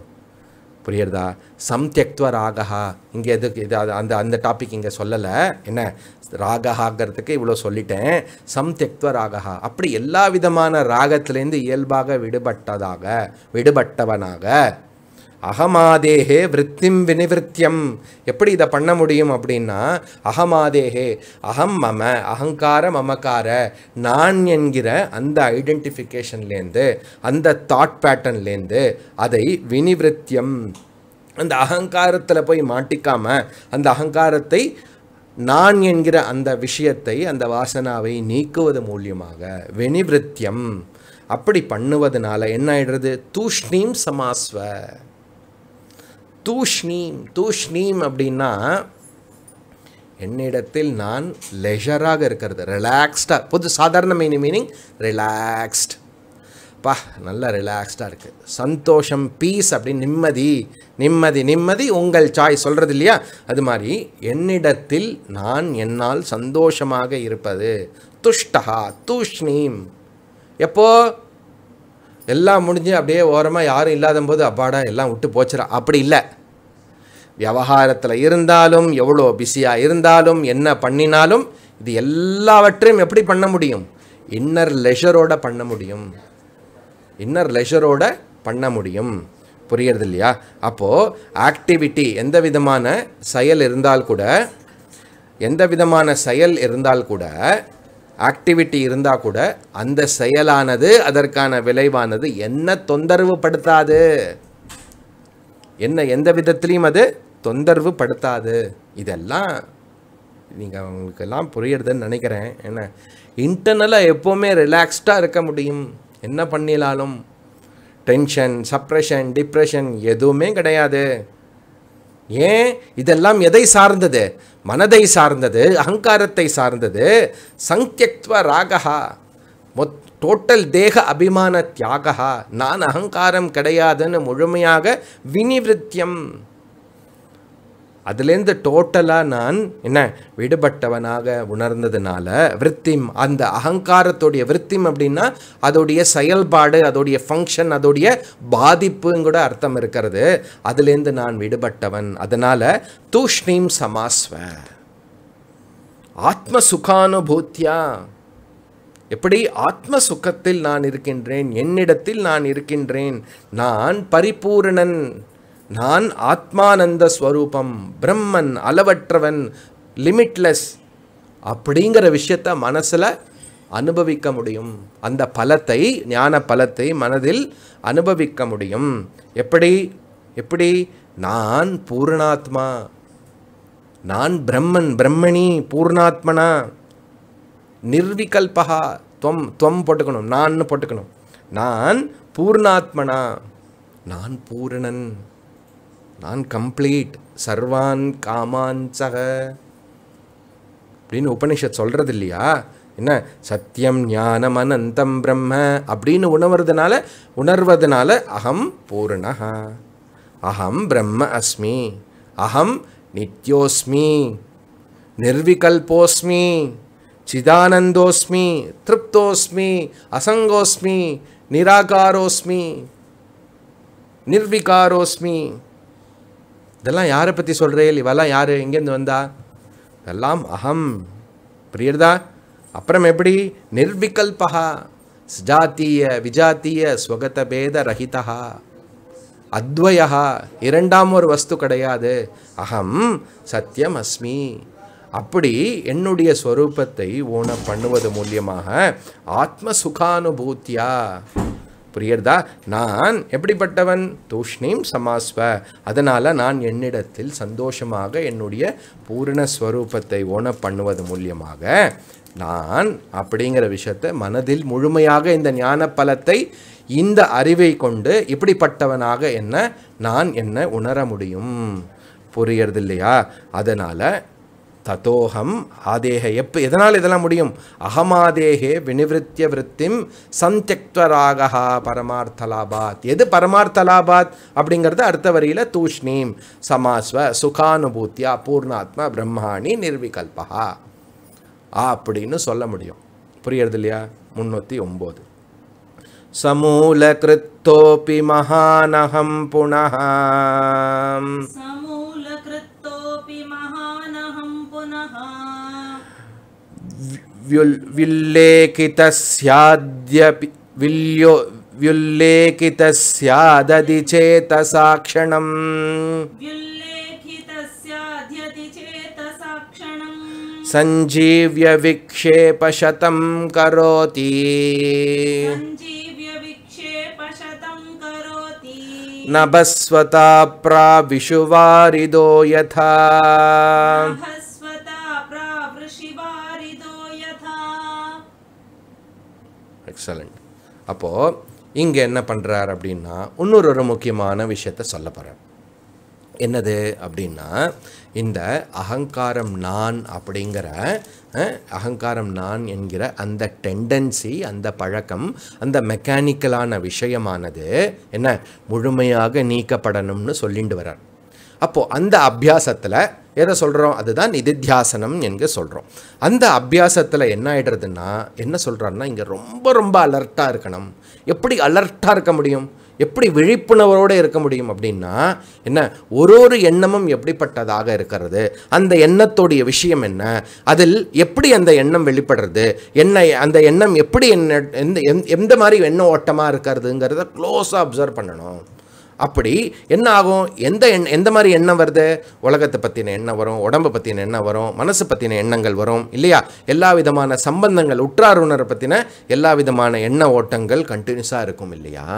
புரியுறதா சம்தியக்துவ ராகா இங்கே எதுக்கு இது அந்த அந்த டாபிக் இங்கே சொல்லலை என்ன ராகஹாங்கிறதுக்கு இவ்வளோ சொல்லிட்டேன் சம் தெக்துவ ராகஹா அப்படி எல்லா விதமான ராகத்திலேருந்து இயல்பாக விடுபட்டதாக விடுபட்டவனாக அகமாதேகே விற்த்திம் வினிவிருத்தியம் எப்படி இதை பண்ண முடியும் அப்படின்னா அகமாதேகே அகம் மம அகங்கார மமக்கார நான் என்கிற அந்த ஐடென்டிஃபிகேஷன்லேருந்து அந்த தாட் பேட்டர்ன்லேருந்து அதை வினிவிருத்தியம் அந்த அகங்காரத்தில் போய் மாட்டிக்காமல் அந்த அகங்காரத்தை நான் என்கிற அந்த விஷயத்தை அந்த வாசனாவை நீக்குவது மூலியமாக வெனிவிருத்தியம் அப்படி பண்ணுவதனால என்ன ஆயிடுறது தூஷ்ணீம் சமாஸ்வ தூஷ்ணீம் தூஷ்ணீம் அப்படின்னா என்னிடத்தில் நான் லெஷராக இருக்கிறது ரிலாக்ஸ்டாக பொது சாதாரண மீனிங் மீனிங் ரிலாக்ஸ்ட் அப்பா நல்லா ரிலாக்ஸ்டாக இருக்குது சந்தோஷம் பீஸ் அப்படின்னு நிம்மதி நிம்மதி நிம்மதி உங்கள் சாய் சொல்கிறது இல்லையா அது மாதிரி என்னிடத்தில் நான் என்னால் சந்தோஷமாக இருப்பது துஷ்டகா தூஷ்ணீம் எப்போ எல்லாம் முடிஞ்சு அப்படியே ஓரமாக யாரும் இல்லாத போது அப்பாடா எல்லாம் விட்டு போச்சுரா அப்படி இல்லை விவகாரத்தில் இருந்தாலும் எவ்வளோ பிஸியாக இருந்தாலும் என்ன பண்ணினாலும் இது எல்லாவற்றையும் எப்படி பண்ண முடியும் இன்னர் லெஷரோட பண்ண முடியும் இன்னர் லெஷரோட பண்ண முடியும் புரியுறது இல்லையா அப்போது ஆக்டிவிட்டி எந்த விதமான செயல் இருந்தால் கூட எந்த விதமான செயல் இருந்தால் கூட ஆக்டிவிட்டி இருந்தால் கூட அந்த செயலானது அதற்கான விளைவானது என்ன தொந்தரவு படுத்தாது என்ன எந்த விதத்துலேயும் அது தொந்தரவு படுத்தாது இதெல்லாம் நீங்கள் அவங்களுக்கெல்லாம் புரியறதுன்னு நினைக்கிறேன் ஏன்னா இன்டர்னலாக எப்போவுமே ரிலாக்ஸ்டாக இருக்க முடியும் என்ன பண்ணினாலும் டென்ஷன் சப்ரெஷன் டிப்ரெஷன் எதுவுமே கிடையாது ஏன் இதெல்லாம் எதை சார்ந்தது மனதை சார்ந்தது அகங்காரத்தை சார்ந்தது சங்கியத்துவ ராகா மொத் டோட்டல் தேக அபிமான தியாகா நான் அகங்காரம் கிடையாதுன்னு முழுமையாக வினிவிருத்தியம் அதுலேருந்து டோட்டலாக நான் என்ன விடுபட்டவனாக உணர்ந்ததுனால விருத்திம் அந்த அகங்காரத்துடைய விருத்திம் அப்படின்னா அதோடைய செயல்பாடு அதோடைய ஃபங்க்ஷன் அதோடைய பாதிப்புங்கூட அர்த்தம் இருக்கிறது அதுலேருந்து நான் விடுபட்டவன் அதனால் தூஷ்ணீம் சமாஸ்வ ஆத்ம சுகானுபூத்தியா எப்படி ஆத்ம சுகத்தில் நான் இருக்கின்றேன் என்னிடத்தில் நான் இருக்கின்றேன் நான் பரிபூரணன் நான் ஆத்மானந்த ஸ்வரூபம் பிரம்மன் அளவற்றவன் லிமிட்லெஸ் அப்படிங்கிற விஷயத்த மனசில் அனுபவிக்க முடியும் அந்த பலத்தை ஞான பலத்தை மனதில் அனுபவிக்க முடியும் எப்படி எப்படி நான் பூர்ணாத்மா நான் பிரம்மன் பிரம்மணி பூர்ணாத்மனா நிர்விகல்பகா துவம் துவம் போட்டுக்கணும் நான் போட்டுக்கணும் நான் பூர்ணாத்மனா நான் பூரணன் நான் கம்ப்ளீட் சர்வான் காமான் சக அப்படின்னு உபனிஷத் சொல்கிறது இல்லையா என்ன சத்தியம் ஞானம் அனந்தம் பிரம்ம அப்படின்னு உணர்வதுனால உணர்வதனால அகம் பூர்ணஹா அகம் பிரம்ம அஸ்மி அகம் நித்யோஸ்மி நிர்விகல்போஸ்மி சிதானந்தோஸ்மி திருப்தோஸ்மி அசங்கோஸ்மி நிராகாரோஸ்மி நிர்விகாரோஸ்மி இதெல்லாம் யாரை பற்றி சொல்கிறேன் இவெல்லாம் யார் எங்கேருந்து வந்தா இதெல்லாம் அகம் புரியுறதா அப்புறம் எப்படி நிர்விகல்பா ஜாத்திய விஜாத்திய ஸ்வகதபேத ரஹிதா அத்வயா இரண்டாம் ஒரு வஸ்து கிடையாது அகம் சத்தியம் அஸ்மி அப்படி என்னுடைய ஸ்வரூபத்தை ஓன பண்ணுவது மூலியமாக ஆத்ம சுகானுபூத்தியா புரியறதா நான் எப்படிப்பட்டவன் தூஷ்ணீம் சமாஸ்வ அதனால் நான் என்னிடத்தில் சந்தோஷமாக என்னுடைய பூரணஸ்வரூபத்தை ஓன பண்ணுவது மூலியமாக நான் அப்படிங்கிற விஷயத்தை மனதில் முழுமையாக இந்த ஞான பலத்தை இந்த அறிவை கொண்டு இப்படிப்பட்டவனாக என்ன நான் என்ன உணர முடியும் புரியறது இல்லையா அதனால் ததோகம் ஆதேக எப்போ எதனால் இதெல்லாம் முடியும் அகமாதேகே வினிவிருத்திய விற்த்திம் சந்தியக்துவராகா பரமார்த்த லாபாத் எது பரமார்த்த லாபாத் அப்படிங்கிறது அடுத்த வரியில் தூஷ்ணீம் சமாஸ்வ சுகானுபூத்தியா பூர்ணாத்மா பிரம்மாணி நிர்விகல்பா அப்படின்னு சொல்ல முடியும் புரியறது இல்லையா முந்நூற்றி ஒம்பது சமூலகிருத்தோபி மகானகம் புனக ुल्लेखितस्यादधि चेतसा क्षणम् सञ्जीव्यविक्षेपशतं करोति नभस्वता प्राविशुवारिदो यथा எக்ஸலண்ட் அப்போது இங்கே என்ன பண்ணுறார் அப்படின்னா இன்னொரு ஒரு முக்கியமான விஷயத்த சொல்ல போகிறார் என்னது அப்படின்னா இந்த அகங்காரம் நான் அப்படிங்கிற அகங்காரம் நான் என்கிற அந்த டெண்டன்சி அந்த பழக்கம் அந்த மெக்கானிக்கலான விஷயமானது என்ன முழுமையாக நீக்கப்படணும்னு சொல்லிட்டு வரார் அப்போது அந்த அபியாசத்தில் எதை சொல்கிறோம் அதுதான் நிதித்தியாசனம் என்று சொல்கிறோம் அந்த அபியாசத்தில் என்ன ஆகிடுறதுன்னா என்ன சொல்கிறாருன்னா இங்கே ரொம்ப ரொம்ப அலர்ட்டாக இருக்கணும் எப்படி அலர்ட்டாக இருக்க முடியும் எப்படி விழிப்புணர்வோடு இருக்க முடியும் அப்படின்னா என்ன ஒரு ஒரு எண்ணமும் எப்படிப்பட்டதாக இருக்கிறது அந்த எண்ணத்தோடைய விஷயம் என்ன அதில் எப்படி அந்த எண்ணம் வெளிப்படுறது என்ன அந்த எண்ணம் எப்படி என்ன எந்த எந்த மாதிரி எண்ண ஓட்டமாக இருக்கிறதுங்கிறத க்ளோஸாக அப்சர்வ் பண்ணணும் அப்படி என்ன ஆகும் எந்த எண் எந்த மாதிரி எண்ணம் வருது உலகத்தை பற்றின எண்ணம் வரும் உடம்பை பற்றின எண்ணம் வரும் மனசு பற்றின எண்ணங்கள் வரும் இல்லையா எல்லா விதமான சம்பந்தங்கள் உற்றார் உணரை பற்றின எல்லா விதமான எண்ண ஓட்டங்கள் கண்டினியூஸாக இருக்கும் இல்லையா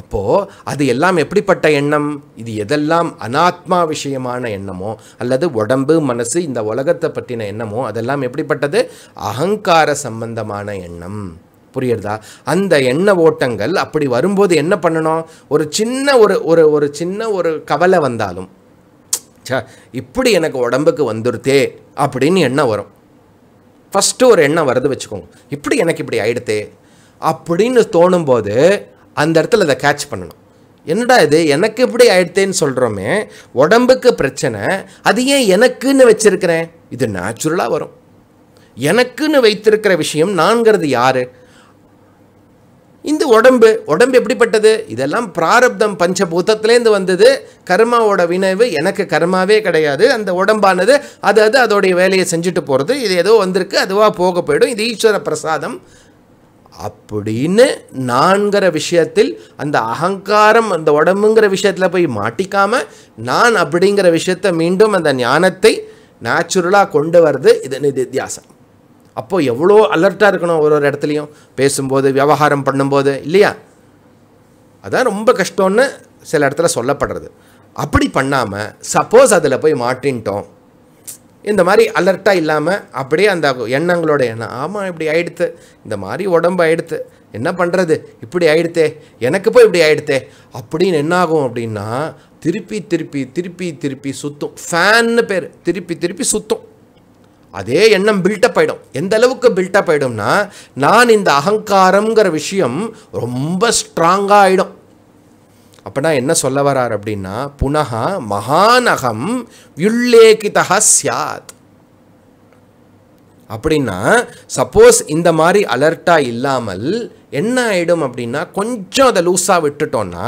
அப்போது அது எல்லாம் எப்படிப்பட்ட எண்ணம் இது எதெல்லாம் அனாத்மா விஷயமான எண்ணமோ அல்லது உடம்பு மனசு இந்த உலகத்தை பற்றின எண்ணமோ அதெல்லாம் எப்படிப்பட்டது அகங்கார சம்பந்தமான எண்ணம் புரியுறதா அந்த எண்ண ஓட்டங்கள் அப்படி வரும்போது என்ன பண்ணணும் ஒரு சின்ன ஒரு ஒரு ஒரு சின்ன ஒரு கவலை வந்தாலும் இப்படி எனக்கு உடம்புக்கு வந்துருத்தே அப்படின்னு எண்ணம் வரும் ஃபஸ்ட்டு ஒரு எண்ணம் வரது வச்சுக்கோங்க இப்படி எனக்கு இப்படி ஆயிடுத்து அப்படின்னு தோணும்போது அந்த இடத்துல அதை கேட்ச் பண்ணணும் என்னடா இது எனக்கு இப்படி ஆயிடுத்தேன்னு சொல்கிறோமே உடம்புக்கு பிரச்சனை அது ஏன் எனக்குன்னு வச்சுருக்கிறேன் இது நேச்சுரலாக வரும் எனக்குன்னு வைத்திருக்கிற விஷயம் நான்கிறது யார் இந்த உடம்பு உடம்பு எப்படிப்பட்டது இதெல்லாம் பிராரப்தம் பஞ்சபூதத்துலேருந்து வந்தது கர்மாவோட வினைவு எனக்கு கர்மாவே கிடையாது அந்த உடம்பானது அது அது அதோடைய வேலையை செஞ்சுட்டு போகிறது இது ஏதோ வந்திருக்கு அதுவாக போக போயிடும் இது ஈஸ்வர பிரசாதம் அப்படின்னு நான்கிற விஷயத்தில் அந்த அகங்காரம் அந்த உடம்புங்கிற விஷயத்தில் போய் மாட்டிக்காமல் நான் அப்படிங்கிற விஷயத்தை மீண்டும் அந்த ஞானத்தை நேச்சுரலாக கொண்டு வர்றது இது நிதித்தியாசம் அப்போது எவ்வளோ அலர்ட்டாக இருக்கணும் ஒரு ஒரு இடத்துலையும் பேசும்போது விவகாரம் பண்ணும்போது இல்லையா அதான் ரொம்ப கஷ்டம்னு சில இடத்துல சொல்லப்படுறது அப்படி பண்ணாமல் சப்போஸ் அதில் போய் மாட்டின்ட்டோம் இந்த மாதிரி அலர்ட்டாக இல்லாமல் அப்படியே அந்த எண்ணங்களோட எண்ணம் ஆமாம் இப்படி ஆயிடுத்து இந்த மாதிரி உடம்பு ஆயிடுத்து என்ன பண்ணுறது இப்படி ஆயிடுத்தே எனக்கு போய் இப்படி ஆயிடுத்தே அப்படின்னு என்ன ஆகும் அப்படின்னா திருப்பி திருப்பி திருப்பி திருப்பி சுத்தும் ஃபேன்னு பேர் திருப்பி திருப்பி சுற்றும் அதே எண்ணம் பில்டப் ஆகிடும் எந்த அளவுக்கு பில்டப் ஆகிடும்னா நான் இந்த அகங்காரங்கிற விஷயம் ரொம்ப ஸ்ட்ராங்காக ஆகிடும் அப்படின்னா என்ன சொல்ல வரார் அப்படின்னா புனகா மகானகம் வியுல்லேகிதா சியாத் அப்படின்னா சப்போஸ் இந்த மாதிரி அலர்ட்டாக இல்லாமல் என்ன ஆகிடும் அப்படின்னா கொஞ்சம் அதை லூஸாக விட்டுட்டோன்னா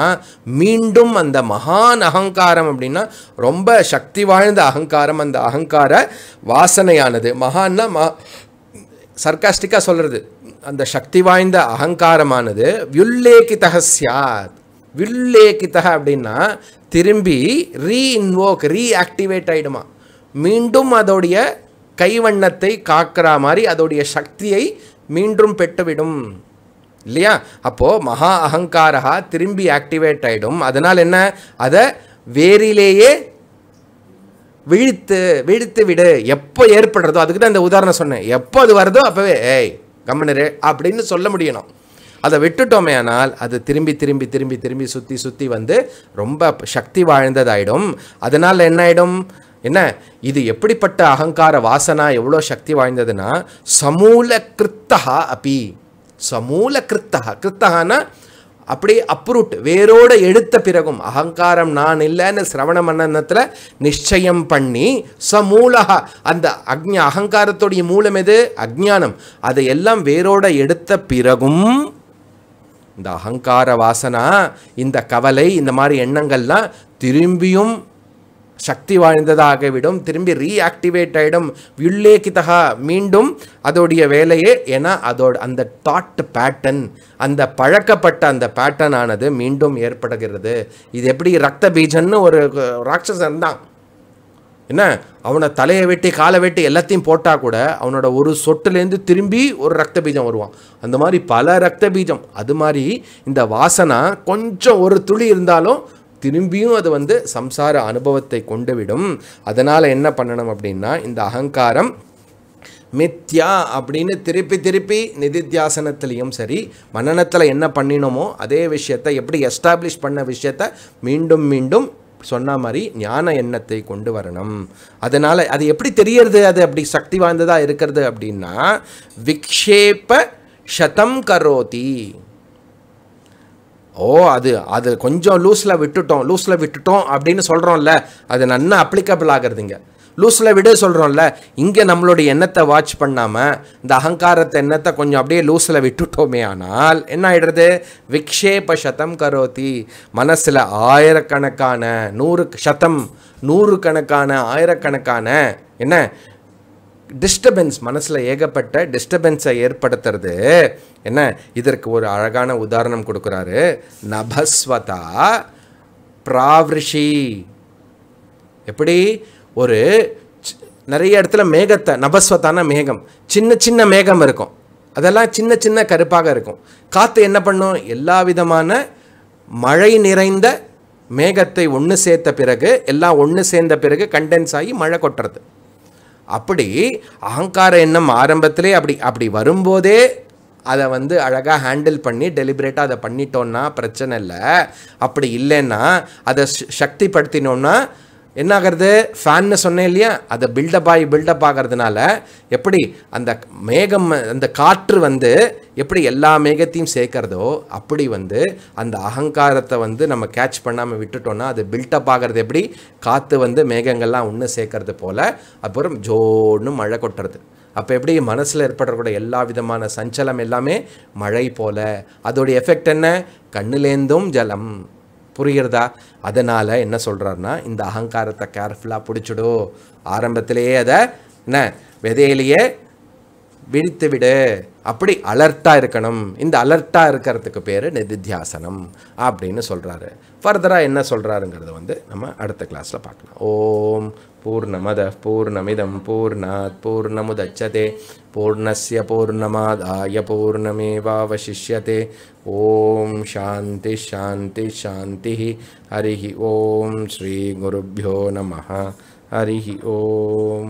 மீண்டும் அந்த மகான் அகங்காரம் அப்படின்னா ரொம்ப சக்தி வாய்ந்த அகங்காரம் அந்த அகங்கார வாசனையானது மகான்னா ம சர்க்காஸ்டிக்காக சொல்கிறது அந்த சக்தி வாய்ந்த அகங்காரமானது வில்லேக்கிதக சியாத் வில்லேக்கிதக அப்படின்னா திரும்பி ரீஇன்வோக் ரீஆக்டிவேட் ஆகிடுமா மீண்டும் அதோடைய கைவண்ணத்தை காக்கிற மாதிரி அதோடைய சக்தியை மீண்டும் பெற்றுவிடும் இல்லையா அப்போது மகா அகங்காரா திரும்பி ஆக்டிவேட் ஆகிடும் அதனால் என்ன அதை வேரிலேயே விழித்து விழித்து விடு எப்போ ஏற்படுறதோ அதுக்கு தான் இந்த உதாரணம் சொன்னேன் எப்போ அது வருதோ அப்போவே ஏய் கம்மனரு அப்படின்னு சொல்ல முடியணும் அதை விட்டுட்டோமே ஆனால் அது திரும்பி திரும்பி திரும்பி திரும்பி சுற்றி சுற்றி வந்து ரொம்ப சக்தி வாழ்ந்ததாயிடும் அதனால் என்ன ஆகிடும் என்ன இது எப்படிப்பட்ட அகங்கார வாசனா எவ்வளோ சக்தி வாய்ந்ததுன்னா சமூல கிருத்தகா அப்பி சமூல கிருத்தக கிருத்தகானா அப்படியே அப்ரூட் வேரோடு எடுத்த பிறகும் அகங்காரம் நான் இல்லைன்னு சிரவண மன்னத்தில் நிச்சயம் பண்ணி சமூலகா அந்த அக்ஞ அகங்காரத்துடைய மூலம் எது அஜானம் அதை எல்லாம் வேரோட எடுத்த பிறகும் இந்த அகங்கார வாசனா இந்த கவலை இந்த மாதிரி எண்ணங்கள்லாம் திரும்பியும் சக்தி வாய்ந்ததாகிவிடும் திரும்பி ரீஆக்டிவேட் ஆகிடும் வில்லேக்கிதா மீண்டும் அதோடைய வேலையே ஏன்னா அதோட அந்த தாட் பேட்டர்ன் அந்த பழக்கப்பட்ட அந்த பேட்டர்ன் ஆனது மீண்டும் ஏற்படுகிறது இது எப்படி ரத்த பீஜன்னு ஒரு ராட்சசன் தான் என்ன அவனை தலையை வெட்டி காலை வெட்டி எல்லாத்தையும் போட்டால் கூட அவனோட ஒரு சொட்டுலேருந்து திரும்பி ஒரு ரத்த பீஜம் வருவான் அந்த மாதிரி பல ரத்த பீஜம் அது மாதிரி இந்த வாசனை கொஞ்சம் ஒரு துளி இருந்தாலும் திரும்பியும் அது வந்து சம்சார அனுபவத்தை கொண்டு விடும் அதனால் என்ன பண்ணணும் அப்படின்னா இந்த அகங்காரம் மித்யா அப்படின்னு திருப்பி திருப்பி நிதித்தியாசனத்துலேயும் சரி மன்னனத்தில் என்ன பண்ணினோமோ அதே விஷயத்தை எப்படி எஸ்டாப்ளிஷ் பண்ண விஷயத்தை மீண்டும் மீண்டும் சொன்ன மாதிரி ஞான எண்ணத்தை கொண்டு வரணும் அதனால் அது எப்படி தெரியறது அது அப்படி சக்தி வாய்ந்ததாக இருக்கிறது அப்படின்னா விக்ஷேப சதம் கரோதி ஓ அது அது கொஞ்சம் லூஸில் விட்டுட்டோம் லூஸில் விட்டுட்டோம் அப்படின்னு சொல்கிறோம்ல அது நன்னா அப்ளிகபிள் ஆகிறதுங்க லூஸில் விட சொல்கிறோம்ல இங்கே நம்மளுடைய எண்ணத்தை வாட்ச் பண்ணாமல் இந்த அகங்காரத்தை எண்ணத்தை கொஞ்சம் அப்படியே லூஸில் விட்டுட்டோமே ஆனால் என்ன ஆகிடுறது விக்ஷேப சதம் கரோதி மனசில் ஆயிரக்கணக்கான நூறு சதம் நூறு கணக்கான ஆயிரக்கணக்கான என்ன டிஸ்டர்பன்ஸ் மனசில் ஏகப்பட்ட டிஸ்டர்பன்ஸை ஏற்படுத்துறது என்ன இதற்கு ஒரு அழகான உதாரணம் கொடுக்குறாரு நபஸ்வதா பிராவிஷி எப்படி ஒரு நிறைய இடத்துல மேகத்தை நபஸ்வத்தான மேகம் சின்ன சின்ன மேகம் இருக்கும் அதெல்லாம் சின்ன சின்ன கருப்பாக இருக்கும் காற்று என்ன பண்ணும் எல்லா விதமான மழை நிறைந்த மேகத்தை ஒன்று சேர்த்த பிறகு எல்லாம் ஒன்று சேர்ந்த பிறகு கண்டென்ஸ் ஆகி மழை கொட்டுறது அப்படி அகங்கார எண்ணம் ஆரம்பத்திலே அப்படி அப்படி வரும்போதே அதை வந்து அழகாக ஹேண்டில் பண்ணி டெலிபரேட்டாக அதை பண்ணிட்டோன்னா பிரச்சனை இல்லை அப்படி இல்லைன்னா அதை சக்திப்படுத்தினோம்னா என்ன ஆகிறது ஃபேன்னு சொன்னேன் இல்லையா அதை பில்டப் ஆகி பில்டப் ஆகிறதுனால எப்படி அந்த மேகம் அந்த காற்று வந்து எப்படி எல்லா மேகத்தையும் சேர்க்கிறதோ அப்படி வந்து அந்த அகங்காரத்தை வந்து நம்ம கேட்ச் பண்ணாமல் விட்டுட்டோம்னா அது பில்டப் ஆகிறது எப்படி காற்று வந்து மேகங்கள்லாம் ஒன்று சேர்க்கறது போல் அப்புறம் ஜோன்னு மழை கொட்டுறது அப்போ எப்படி மனசில் ஏற்படக்கூடிய எல்லா விதமான சஞ்சலம் எல்லாமே மழை போல் அதோடைய எஃபெக்ட் என்ன கண்ணுலேந்தும் ஜலம் புரிகிறதா அதனால் என்ன சொல்கிறாருன்னா இந்த அகங்காரத்தை கேர்ஃபுல்லாக பிடிச்சிடு ஆரம்பத்திலேயே அதை என்ன விதையிலேயே விழித்து விடு அப்படி அலர்ட்டாக இருக்கணும் இந்த அலர்ட்டாக இருக்கிறதுக்கு பேர் நிதித்தியாசனம் அப்படின்னு சொல்கிறாரு ஃபர்தராக என்ன சொல்கிறாருங்கிறத வந்து நம்ம அடுத்த கிளாஸில் பார்க்கலாம் ஓம் पूर्णमदः पूर्णमिदं पूर्णात् पूर्णमुदच्छते पूर्णस्य पूर्णमेवावशिष्यते ॐ शान्तिशान्तिश्शान्तिः हरिः ॐ श्रीगुरुभ्यो नमः हरिः ॐ